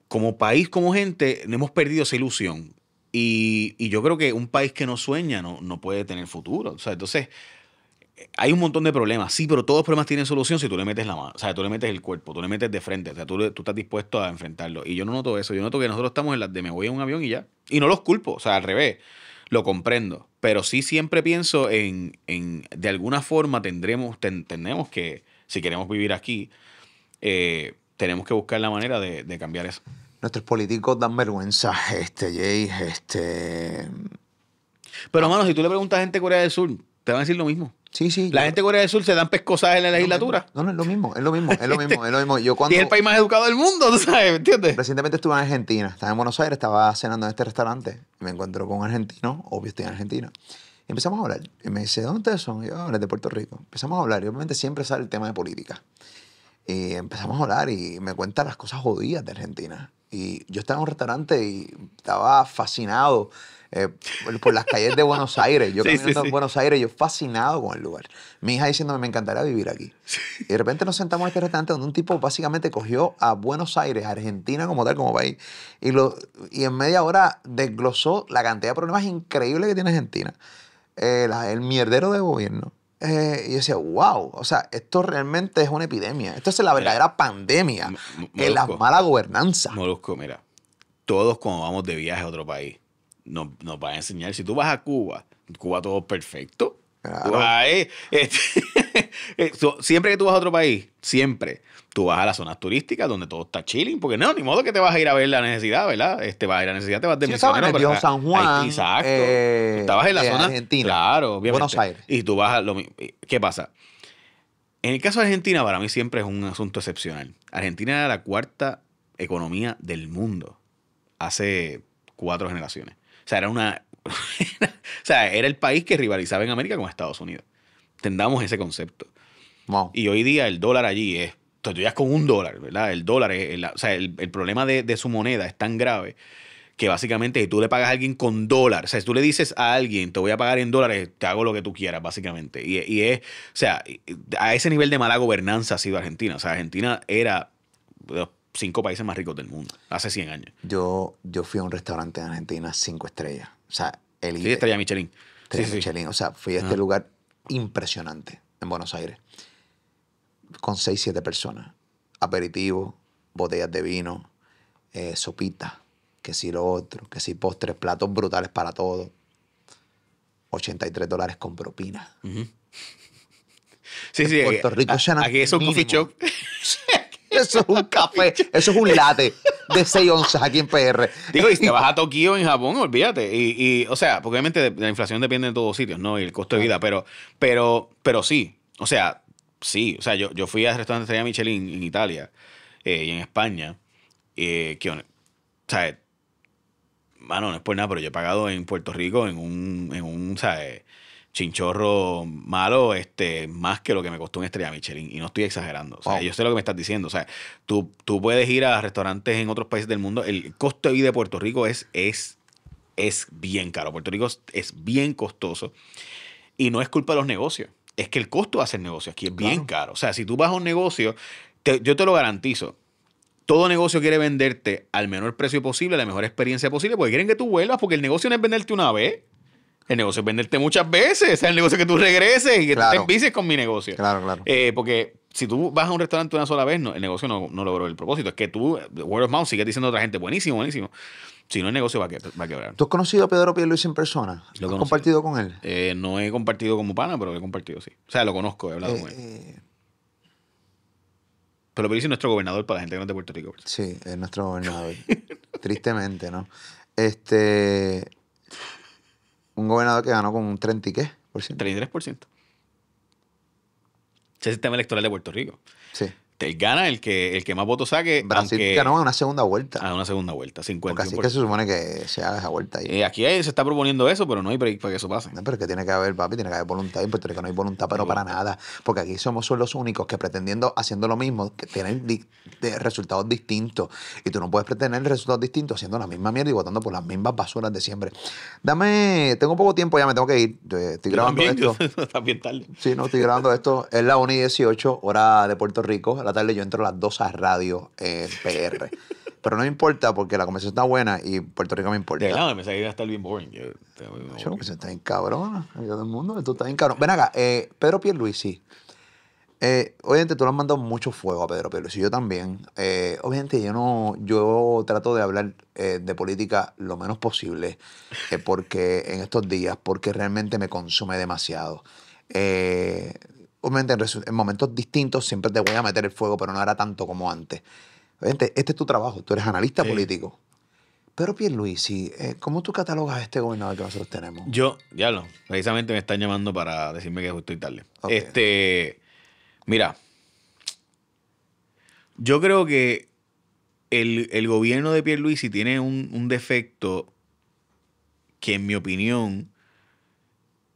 Como país, como gente, hemos perdido esa ilusión. Y, yo creo que un país que no sueña no, no puede tener futuro. O sea, entonces, hay un montón de problemas, sí, pero todos los problemas tienen solución si tú le metes la mano, o sea, tú le metes el cuerpo, tú le metes de frente, o sea, tú, tú, estás dispuesto a enfrentarlo. Y yo no noto eso, yo noto que nosotros estamos en la de me voy a un avión y ya. Y no los culpo, o sea, al revés lo comprendo. Pero sí siempre pienso en, de alguna forma tendremos, que, si queremos vivir aquí, eh, tenemos que buscar la manera de, cambiar eso. Nuestros políticos dan vergüenza, este, Jay, este... Pero, hermano, si tú le preguntas a gente de Corea del Sur, te van a decir lo mismo. Sí, sí. La gente de Corea del Sur se dan pescosas en la legislatura. No, no, es lo mismo, es lo mismo, es lo mismo, es lo mismo. Y es el país más educado del mundo, ¿tú sabes? ¿Entiendes? Recientemente estuve en Argentina, estaba en Buenos Aires, estaba cenando en este restaurante, me encuentro con un argentino, obvio estoy en Argentina. Y empezamos a hablar. Y me dice, ¿dónde son? Y yo, ah, de Puerto Rico. Empezamos a hablar. Y obviamente siempre sale el tema de política. Y empezamos a hablar y me cuenta las cosas jodidas de Argentina. Y yo estaba en un restaurante y estaba fascinado eh, por las calles de Buenos Aires. Yo caminando en Buenos Aires, yo fascinado con el lugar. Mi hija diciéndome, me encantaría vivir aquí. Y de repente nos sentamos en este restaurante donde un tipo básicamente cogió a Buenos Aires, Argentina como tal, como país, y, lo, y en media hora desglosó la cantidad de problemas increíbles que tiene Argentina. Eh, el mierdero de gobierno. Eh, y yo decía, wow, o sea, esto realmente es una epidemia. Esto es la verdadera pandemia, es la mala gobernanza. Molusco, mira, todos cuando vamos de viaje a otro país, nos, va a enseñar. Si tú vas a Cuba, Cuba todo perfecto. Este, eh, siempre que tú vas a otro país, siempre, tú vas a las zonas turísticas donde todo está chilling, porque no, ni modo que te vas a ir a ver la necesidad, ¿verdad? Este, vas a ir a la necesidad, te vas de sí, En el exacto. Eh, estabas en la eh, zona. Argentina. Claro, Buenos Aires. Y tú vas a ¿Qué pasa? En el caso de Argentina, para mí siempre es un asunto excepcional. Argentina era la cuarta economía del mundo hace cuatro generaciones. O sea, era una. o sea, era el país que rivalizaba en América con Estados Unidos. tendamos ese concepto. Y hoy día el dólar allí es. Tú ya con un dólar, ¿verdad? El dólar o sea, el, problema de, su moneda es tan grave que básicamente si tú le pagas a alguien con dólar, o sea, si tú le dices a alguien, te voy a pagar en dólares, te hago lo que tú quieras, básicamente. Y, y, es, o sea, a ese nivel de mala gobernanza ha sido Argentina. O sea, Argentina era cinco países más ricos del mundo, hace 100 años. Yo, yo fui a un restaurante en Argentina cinco estrellas. O sea, el... Sí, e estrella Michelin. Estrella Michelin. O sea, fui a este lugar impresionante en Buenos Aires. Con seis, siete personas. Aperitivo, botellas de vino, eh, sopita, sopitas, que si lo otro, que si postres, platos brutales para todo. 83 dólares con propina. Sí, sí. Puerto eh, Rico aquí, es un coffee Eso es un café, eso es un latte de 6 onzas aquí en PR. Digo, y si te vas a Tokio en Japón, olvídate. Y, y o sea, porque obviamente la inflación depende de todos sitios, ¿no? Y el costo de vida, pero, pero, pero sí. O sea, sí. O sea, yo, yo fui a restaurante de Michelin en Italia eh, y en España. Eh, o sea, mano, no es por nada, pero yo he pagado en Puerto Rico en un, en un, ¿sabes? Eh, chinchorro malo, este, más que lo que me costó una estrella Michelin. Y no estoy exagerando. O sea, yo sé lo que me estás diciendo. O sea, tú, tú puedes ir a restaurantes en otros países del mundo. El costo de vida de Puerto Rico es, es, es bien caro. Puerto Rico es bien costoso. Y no es culpa de los negocios. Es que el costo de hacer negocios aquí es bien caro. O sea, si tú vas a un negocio, yo te lo garantizo, todo negocio quiere venderte al menor precio posible, la mejor experiencia posible, porque quieren que tú vuelvas, porque el negocio no es venderte una vez el negocio es venderte muchas veces. O sea, el negocio que tú regreses y que te empieces con mi negocio. Claro, claro. Eh, porque si tú vas a un restaurante una sola vez, no, el negocio no, no, logró el propósito. Es que tú, word of mouth, sigues diciendo a otra gente, buenísimo, buenísimo. Si no, el negocio va a, quebrar. ¿Tú has conocido a Pedro Luis en persona? ¿Lo ¿Has compartido con él? Eh, no he compartido como pana, pero lo he compartido, sí. O sea, lo conozco, he hablado eh, con él. Pero Pierluisi es nuestro gobernador para la gente de Puerto Rico. Sí, es nuestro gobernador. Tristemente, ¿no? Este un gobernador que ganó con un 30 y qué por ciento. 33%. Es el sistema electoral de Puerto Rico. Sí el este, gana el que, el que más votos saque. Brasil ganó a una segunda vuelta. A ah, una segunda vuelta, 50. Porque así que se supone que se haga esa vuelta y eh, aquí se está proponiendo eso, pero no hay para que eso pase. pero es que tiene que haber, papi, tiene que haber voluntad. En Puerto Rico no hay voluntad, pero para nada. Porque aquí somos los únicos que pretendiendo, haciendo lo mismo, que tienen resultados distintos. Y tú no puedes pretender resultados distintos haciendo la misma mierda y votando por las mismas basuras de siempre. Dame, tengo poco tiempo ya, me tengo que ir. Eh, estoy grabando esto. Sí, no, estoy grabando esto. Es la 1 y 18, hora de Puerto Rico. La tarde yo entro a las 2 a radio eh, PR. Pero no importa porque la conversación está buena y Puerto Rico me importa. De me hasta el bien boring. Yo, que se está bien cabrón. mundo, Ven acá, eh, Pedro Pierluisi. Eh, obviamente tú le has mandado mucho fuego a Pedro Pierluisi, yo también. obviamente yo no, yo trato de hablar de política lo menos posible porque en estos días, porque realmente me consume demasiado. Obviamente en, momentos distintos siempre te voy a meter el fuego, pero no era tanto como antes. este es tu trabajo, tú eres analista político. Pero Pierluisi, eh, ¿cómo tú catalogas este gobernador que nosotros tenemos? Yo, ya lo, precisamente me están llamando para decirme que es justo y tarde. Este, mira, yo creo que el, gobierno de Pierluisi tiene un, un defecto que en mi opinión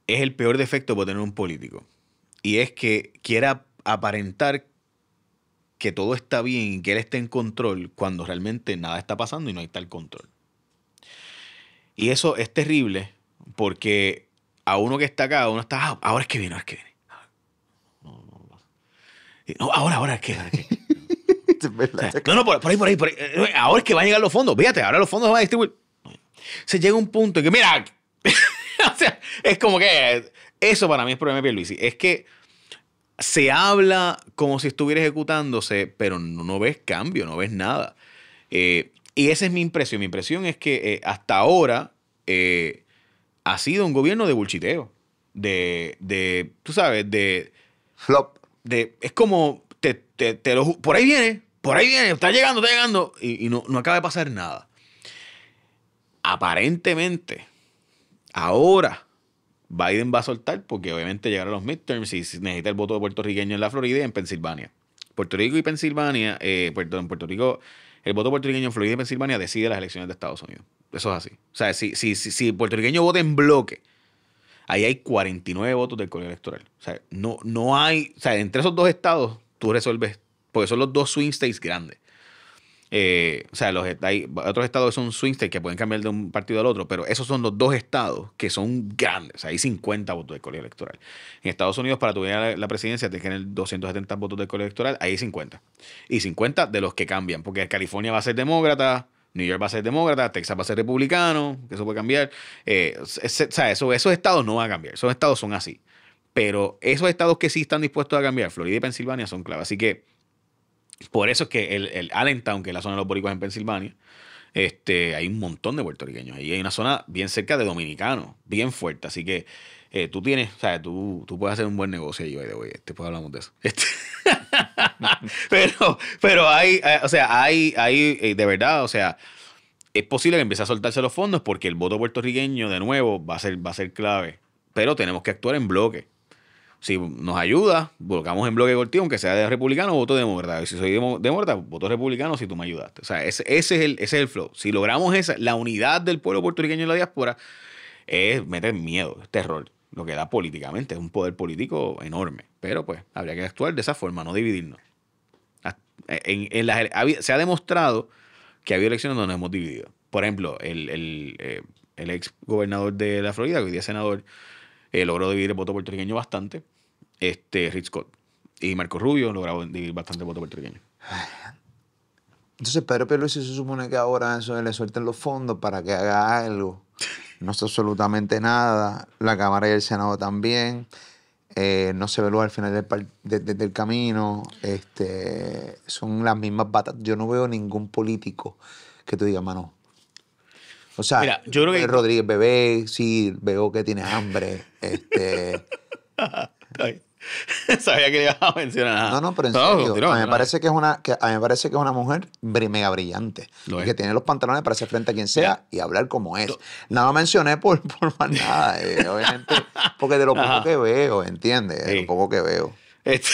es el peor defecto por tener un político y es que quiera aparentar que todo está bien y que él esté en control cuando realmente nada está pasando y no hay tal control. Y eso es terrible porque a uno que está acá, uno está, ah, ahora es que viene, ahora es que viene. Ah, no, ahora, ahora es que. Ahora es que. no, no, por, ahí, por ahí, eh, eh, Ahora es que van a llegar los fondos. Fíjate, ahora los fondos van a distribuir. Se llega un punto en que, mira, o sea, es como que eso para mí es problema de Pierluisi. Es que se habla como si estuviera ejecutándose, pero no, ves cambio, no ves nada. Eh, y esa es mi impresión. Mi impresión es que eh, hasta ahora eh, ha sido un gobierno de bulchiteo. De, de, tú sabes, de... Flop. De, es como, te, te, te lo, por ahí viene, por ahí viene, está llegando, está llegando, y, no acaba de pasar nada. Aparentemente, ahora Biden va a soltar porque obviamente llegaron los midterms y necesita el voto de puertorriqueño en la Florida y en Pensilvania. Puerto Rico y Pensilvania, eh, Puerto, en Puerto Rico, el voto puertorriqueño en Florida y Pensilvania decide las elecciones de Estados Unidos. Eso es así. O sea, si, si, si, el puertorriqueño vota en bloque, ahí hay 49 votos del colegio electoral. O sea, no, no hay, o sea, entre esos dos estados tú resuelves, porque son los dos swing states grandes. Eh, o sea, los, hay otros estados son swing states que pueden cambiar de un partido al otro, pero esos son los dos estados que son grandes. O sea, hay 50 votos de colegio electoral. En Estados Unidos, para tu la, la presidencia, que tener 270 votos de colegio electoral, hay 50. Y 50 de los que cambian, porque California va a ser demócrata, New York va a ser demócrata, Texas va a ser republicano, que eso puede cambiar. Eh, o sea, esos estados no van a cambiar, esos estados son así. Pero esos estados que sí están dispuestos a cambiar, Florida y Pensilvania, son clave. Así que por eso es que el, el Allentown, que es la zona de los boricuas en Pensilvania, este, hay un montón de puertorriqueños. Ahí hay una zona bien cerca de dominicanos, bien fuerte. Así que eh, tú tienes, tú, tú puedes hacer un buen negocio ahí de hoy. Este, después hablamos de eso. Este, pero, pero hay, eh, o sea, hay, hay, eh, de verdad, o sea, es posible que empiece a soltarse los fondos porque el voto puertorriqueño, de nuevo, va a ser, va a ser clave. Pero tenemos que actuar en bloque. Si nos ayuda, volcamos en bloque cortivo, aunque sea de republicano, voto demócrata. Y si soy demócrata, voto republicano si tú me ayudaste. O sea, ese, es, el, el flow. Si logramos esa, la unidad del pueblo puertorriqueño en la diáspora, es meter miedo, es terror. Lo que da políticamente es un poder político enorme. Pero pues habría que actuar de esa forma, no dividirnos. En, se ha demostrado que ha habido elecciones donde nos hemos dividido. Por ejemplo, el, el, eh, el ex gobernador de la Florida, que hoy día es senador, eh, logró dividir el voto puertorriqueño bastante. Este, Rick Scott y Marco Rubio lograron dividir bastante el voto puertorriqueño. Entonces, Pedro Pierluisi se supone que ahora eso le suelten los fondos para que haga algo. No está absolutamente nada. La Cámara y el Senado también. Eh, no se ve luz al final del, camino. Este, son las mismas batas. Yo no veo ningún político que tú diga mano, o sea, Mira, yo creo que... Rodríguez Bebé, sí, veo que tiene hambre. Este... Sabía que le ibas a mencionar nada. No, no, pero en serio. a mí me parece que es una, a mí me parece que es una mujer mega brillante. que tiene los pantalones para hacer frente a quien sea y hablar como es. No. lo mencioné por, por más nada. Eh, obviamente, porque de lo poco que veo, ¿entiendes? De lo poco que veo. Este...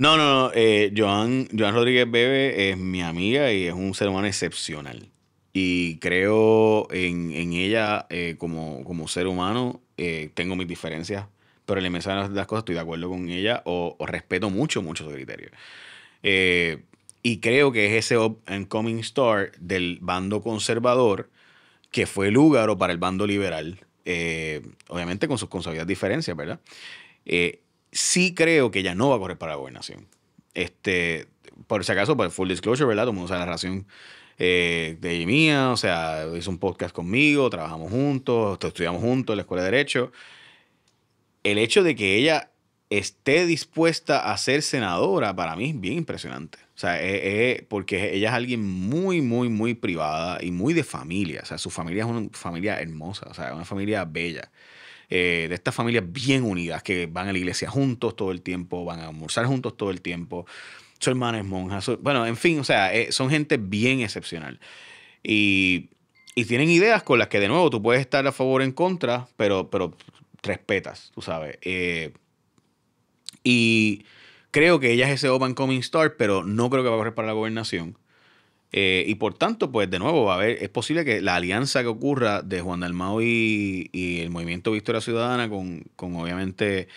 No, no, no. Eh, Joan, Rodríguez Bebe es mi amiga y es un ser humano excepcional. Y creo en, ella eh, como, como, ser humano. Eh, tengo mis diferencias, pero en el mensaje de las cosas estoy de acuerdo con ella o, respeto mucho, mucho su criterio. y creo que es ese up and coming star del bando conservador que fue el o para el bando liberal. obviamente con sus consabidas diferencias, ¿verdad? sí creo que ella no va a correr para la gobernación. Este, por si acaso, por pues, full disclosure, ¿verdad? Todo el mundo sabe la relación eh, de ella y mía, o sea, hizo un podcast conmigo, trabajamos juntos, estudiamos juntos en la Escuela de Derecho. El hecho de que ella esté dispuesta a ser senadora para mí es bien impresionante. O sea, es, eh, eh, porque ella es alguien muy, muy, muy privada y muy de familia. O sea, su familia es una familia hermosa, o sea, una familia bella. Eh, de estas familias bien unidas, que van a la iglesia juntos todo el tiempo, van a almorzar juntos todo el tiempo. Su hermana monjas bueno, en fin, o sea, eh, son gente bien excepcional. Y, y, tienen ideas con las que, de nuevo, tú puedes estar a favor o en contra, pero, pero respetas, tú sabes. Eh, y creo que ella es ese open coming star, pero no creo que va a correr para la gobernación. Eh, y por tanto, pues de nuevo, va a es posible que la alianza que ocurra de Juan Dalmau y, y el movimiento Victoria Ciudadana con, obviamente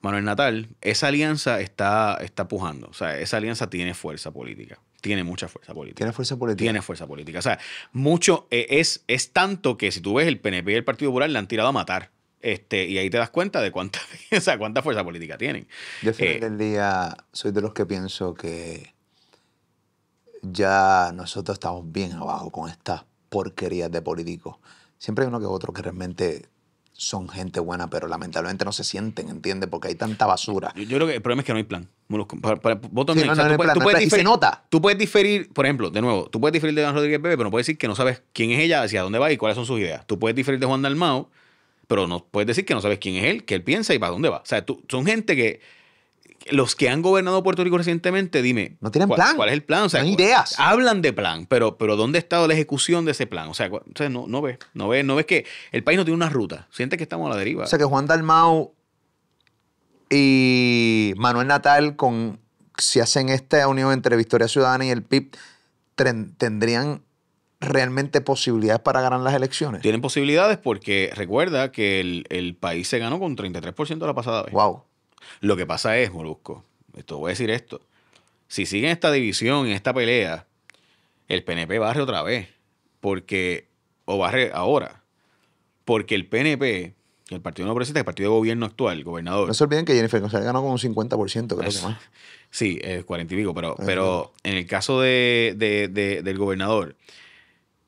Manuel Natal, esa alianza está, está pujando. O sea, esa alianza tiene fuerza política. Tiene mucha fuerza política. Tiene fuerza política. Tiene fuerza política. O sea, mucho e, es, es tanto que si tú ves el PNP y el Partido Popular la han tirado a matar. Este, y ahí te das cuenta de cuánta, o cuánta fuerza política tienen. Yo al final eh, del día soy de los que pienso que ya nosotros estamos bien abajo con estas porquerías de políticos. Siempre hay uno que otro que realmente son gente buena, pero lamentablemente no se sienten, ¿entiendes? Porque hay tanta basura. Yo, creo que el problema es que no hay plan. se nota. Tú puedes diferir, por ejemplo, de nuevo, tú puedes diferir de Juan Rodríguez Bebe, pero no puedes decir que no sabes quién es ella, hacia dónde va y cuáles son sus ideas. Tú puedes diferir de Juan Dalmao, pero no puedes decir que no sabes quién es él, qué él piensa y para dónde va. O sea, tú, son gente que los que han gobernado Puerto Rico recientemente, dime. No tienen plan. ¿Cuál es el plan? O ideas. Hablan de plan, pero, pero ¿dónde ha estado la ejecución de ese plan? O sea, no, ves, no ves, no ves que el país no tiene una ruta. Siente que estamos a la deriva. O sea, que Juan Dalmau y Manuel Natal, con si hacen esta unión entre Victoria Ciudadana y el PIB, tendrían realmente posibilidades para ganar las elecciones. Tienen posibilidades porque recuerda que el, país se ganó con 33% la pasada vez. Wow. Lo que pasa es, Molusco, esto voy a decir esto. Si siguen esta división esta pelea, el PNP barre otra vez. Porque, o barre ahora. Porque el PNP, el Partido No Presidente, el partido de gobierno actual, el gobernador. No se olviden que Jennifer González ganó como un 50%, creo que más. Sí, 40 y pico, pero, pero en el caso de, del gobernador,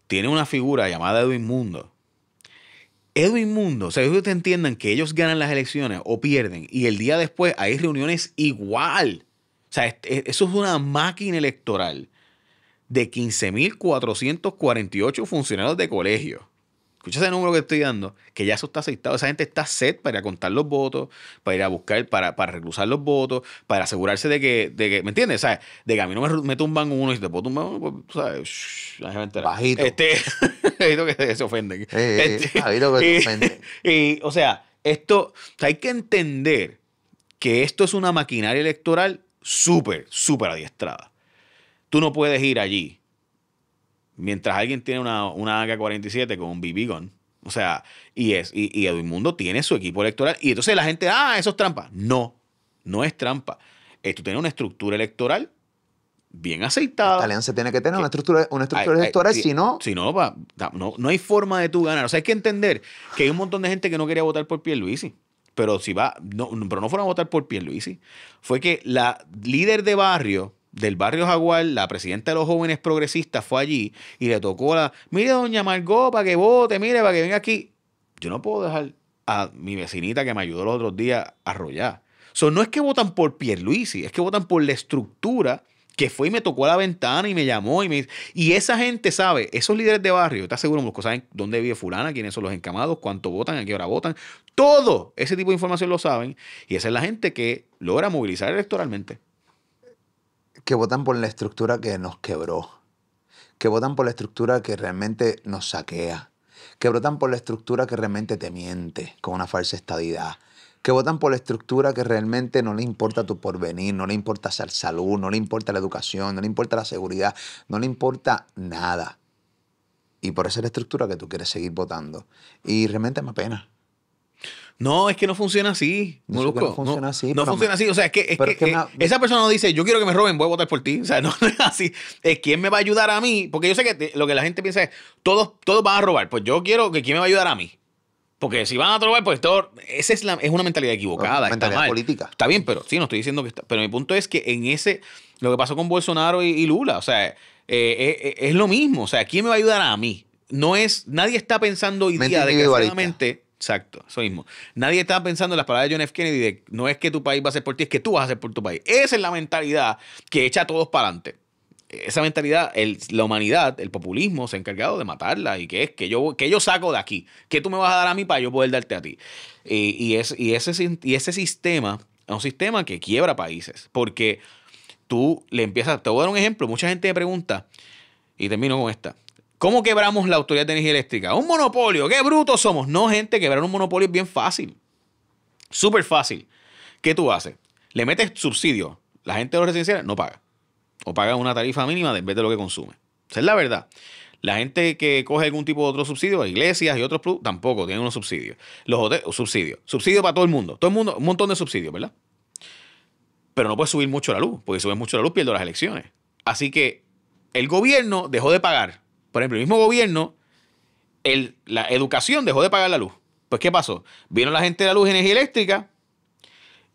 tiene una figura llamada Edwin Mundo un Mundo, o sea, que entiendan que ellos ganan las elecciones o pierden y el día después hay reuniones igual. O sea, eso es una máquina electoral de 15.448 funcionarios de colegio escucha ese número que estoy dando, que ya eso está aceptado. Esa gente está set para ir a contar los votos, para ir a buscar, para, para reclusar los votos, para asegurarse de que, ¿me entiendes? O sea, De que a mí no me, tumban uno y si te puedo tumbar uno, pues, ¿sabes? bajito. Este, bajito que se ofenden. este, que se ofenden. o sea, esto, hay que entender que esto es una maquinaria electoral súper, súper adiestrada. Tú no puedes ir allí Mientras alguien tiene una, una AK-47 con un BB gun. O sea, y, es, y, tiene su equipo electoral. Y entonces la gente, ah, eso es trampa. No, no es trampa. Esto tiene una estructura electoral bien aceitada. La alianza tiene que tener una estructura, una estructura electoral, si no... Si no, no, hay forma de tú ganar. O sea, hay que entender que hay un montón de gente que no quería votar por Pierluisi. Pero si va, pero no fueron a votar por Pierluisi. Fue que la líder de barrio del barrio Jaguar, la presidenta de los jóvenes progresistas fue allí y le tocó la, mire doña Margot, para que vote, mire, para que venga aquí. Yo no puedo dejar a mi vecinita que me ayudó los otros días a arrollar. sea, no es que votan por Pierluisi, es que votan por la estructura que fue y me tocó a la ventana y me llamó y me y esa gente sabe, esos líderes de barrio, está seguro, muchos saben dónde vive fulana, quiénes son los encamados, cuánto votan, a qué hora votan, todo ese tipo de información lo saben y esa es la gente que logra movilizar electoralmente que votan por la estructura que nos quebró, que votan por la estructura que realmente nos saquea, que votan por la estructura que realmente te miente con una falsa estadidad, que votan por la estructura que realmente no le importa tu porvenir, no le importa la salud, no le importa la educación, no le importa la seguridad, no le importa nada. Y por esa la estructura que tú quieres seguir votando. Y realmente me pena. No, es que no funciona así. No, funciona así. No, funciona así. O sea, es que, eh, esa persona no dice, yo quiero que me roben, voy a votar por ti. O sea, no, es así. Es quién me va a ayudar a mí. Porque yo sé que lo que la gente piensa es, todos, todos van a robar. Pues yo quiero que quién me va a ayudar a mí. Porque si van a robar, pues todo. Esa es, es una mentalidad equivocada. mentalidad mal. política. Está bien, pero sí, no estoy diciendo que está. Pero mi punto es que en ese. Lo que pasó con Bolsonaro y, Lula, o sea, eh, eh, es lo mismo. O sea, ¿quién me va a ayudar a mí? No es. Nadie está pensando hoy de que Exacto, eso mismo. Nadie estaba pensando en las palabras de John F. Kennedy de no es que tu país va a ser por ti, es que tú vas a ser por tu país. Esa es la mentalidad que echa a todos para adelante. Esa mentalidad, la humanidad, el populismo se ha encargado de matarla y que es que yo, que yo saco de aquí, que tú me vas a dar a mí para yo poder darte a ti. Y, ese, y ese sistema es un sistema que quiebra países porque tú le empiezas, te voy a dar un ejemplo, mucha gente me pregunta, y termino con esta, ¿Cómo quebramos la autoridad de energía eléctrica? Un monopolio, qué brutos somos. No, gente, quebrar un monopolio es bien fácil. Súper fácil. ¿Qué tú haces? Le metes subsidio. La gente de los residenciales no paga. O paga una tarifa mínima en vez de lo que consume. Esa es la verdad. La gente que coge algún tipo de otro subsidio, iglesias y otros tampoco tienen unos subsidios. Los hoteles, oh, subsidios. Subsidio para todo el mundo. Todo el mundo, un montón de subsidios, ¿verdad? Pero no puede subir mucho la luz, porque si subes mucho la luz pierdo las elecciones. Así que el gobierno dejó de pagar por ejemplo, el mismo gobierno, la educación dejó de pagar la luz. Pues, ¿qué pasó? Vino la gente de la luz y energía eléctrica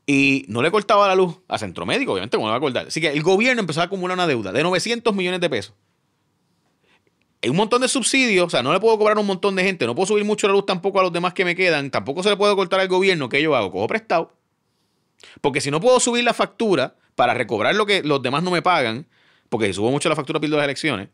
y no le cortaba la luz a Centro Médico, obviamente, como no va a cortar. Así que el gobierno empezó a acumular una deuda de 900 millones de pesos. Hay un montón de subsidios, o sea, no le puedo cobrar a un montón de gente, no puedo subir mucho la luz tampoco a los demás que me quedan, tampoco se le puede cortar al gobierno, que yo hago? Cojo prestado. Porque si no puedo subir la factura para recobrar lo que los demás no me pagan, porque subo mucho la factura de las elecciones,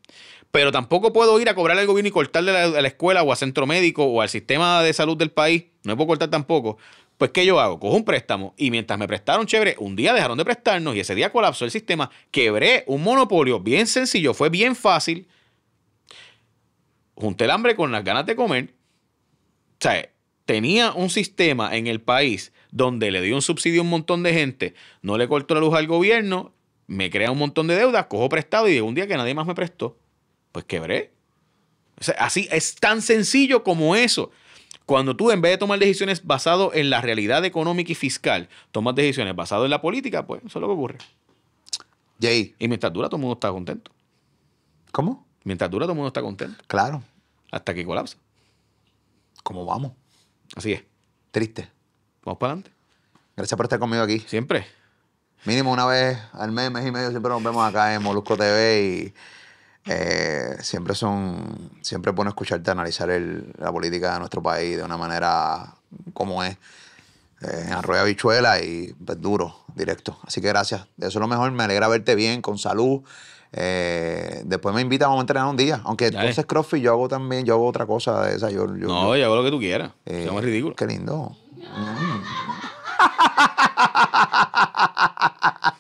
pero tampoco puedo ir a cobrar al gobierno y cortarle a la, escuela o al centro médico o al sistema de salud del país, no me puedo cortar tampoco. Pues, ¿qué yo hago? Cojo un préstamo y mientras me prestaron chévere, un día dejaron de prestarnos y ese día colapsó el sistema, quebré un monopolio bien sencillo, fue bien fácil. Junté el hambre con las ganas de comer. O sea, tenía un sistema en el país donde le dio un subsidio a un montón de gente, no le cortó la luz al gobierno me crea un montón de deudas, cojo prestado y de un día que nadie más me prestó, pues quebré. así es tan sencillo como eso. Cuando tú en vez de tomar decisiones basadas en la realidad económica y fiscal, tomas decisiones basadas en la política, pues eso es lo que ocurre. Jay. Y mientras dura, todo el mundo está contento. ¿Cómo? Mientras dura, todo el mundo está contento. Claro. Hasta que colapsa. ¿Cómo vamos? Así es. Triste. Vamos para adelante. Gracias por estar conmigo aquí. Siempre. Mínimo una vez al mes, mes y medio, siempre nos vemos acá en Molusco TV y eh, siempre son, siempre es bueno escucharte analizar el, la política de nuestro país de una manera como es, eh, en arroyo habichuela y pues, duro, directo. Así que gracias, eso es lo mejor, me alegra verte bien, con salud. Eh, después me invitan a entrenar un día. Aunque tú entonces CrossFit yo hago también, yo hago otra cosa de esa. Yo, no, yo, hago lo que tú quieras. no es ridículo. Qué lindo. Mm.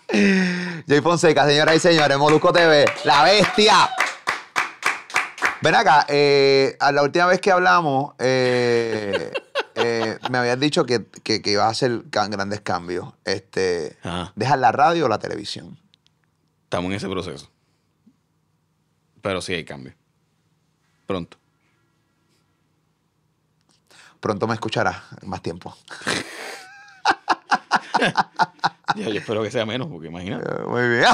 Jay Fonseca, señoras y señores, Molusco TV, la bestia. Ven acá, eh, a la última vez que hablamos, eh, eh, me habías dicho que, que, ibas a hacer grandes cambios. Este, la radio o la televisión? Estamos en ese proceso. Pero sí hay cambio Pronto. Pronto me escucharás más tiempo. yo, espero que sea menos, porque imagínate. Muy bien.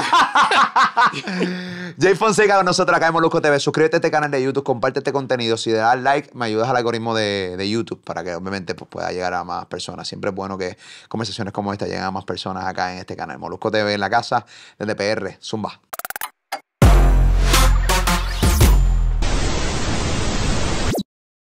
Jay Fonseca con nosotros acá en Molusco TV. Suscríbete a este canal de YouTube, comparte este contenido. Si le das like, me ayudas al algoritmo de, YouTube para que obviamente pues, pueda llegar a más personas. Siempre es bueno que conversaciones como esta lleguen a más personas acá en este canal. Molusco TV en la casa, desde PR. Zumba.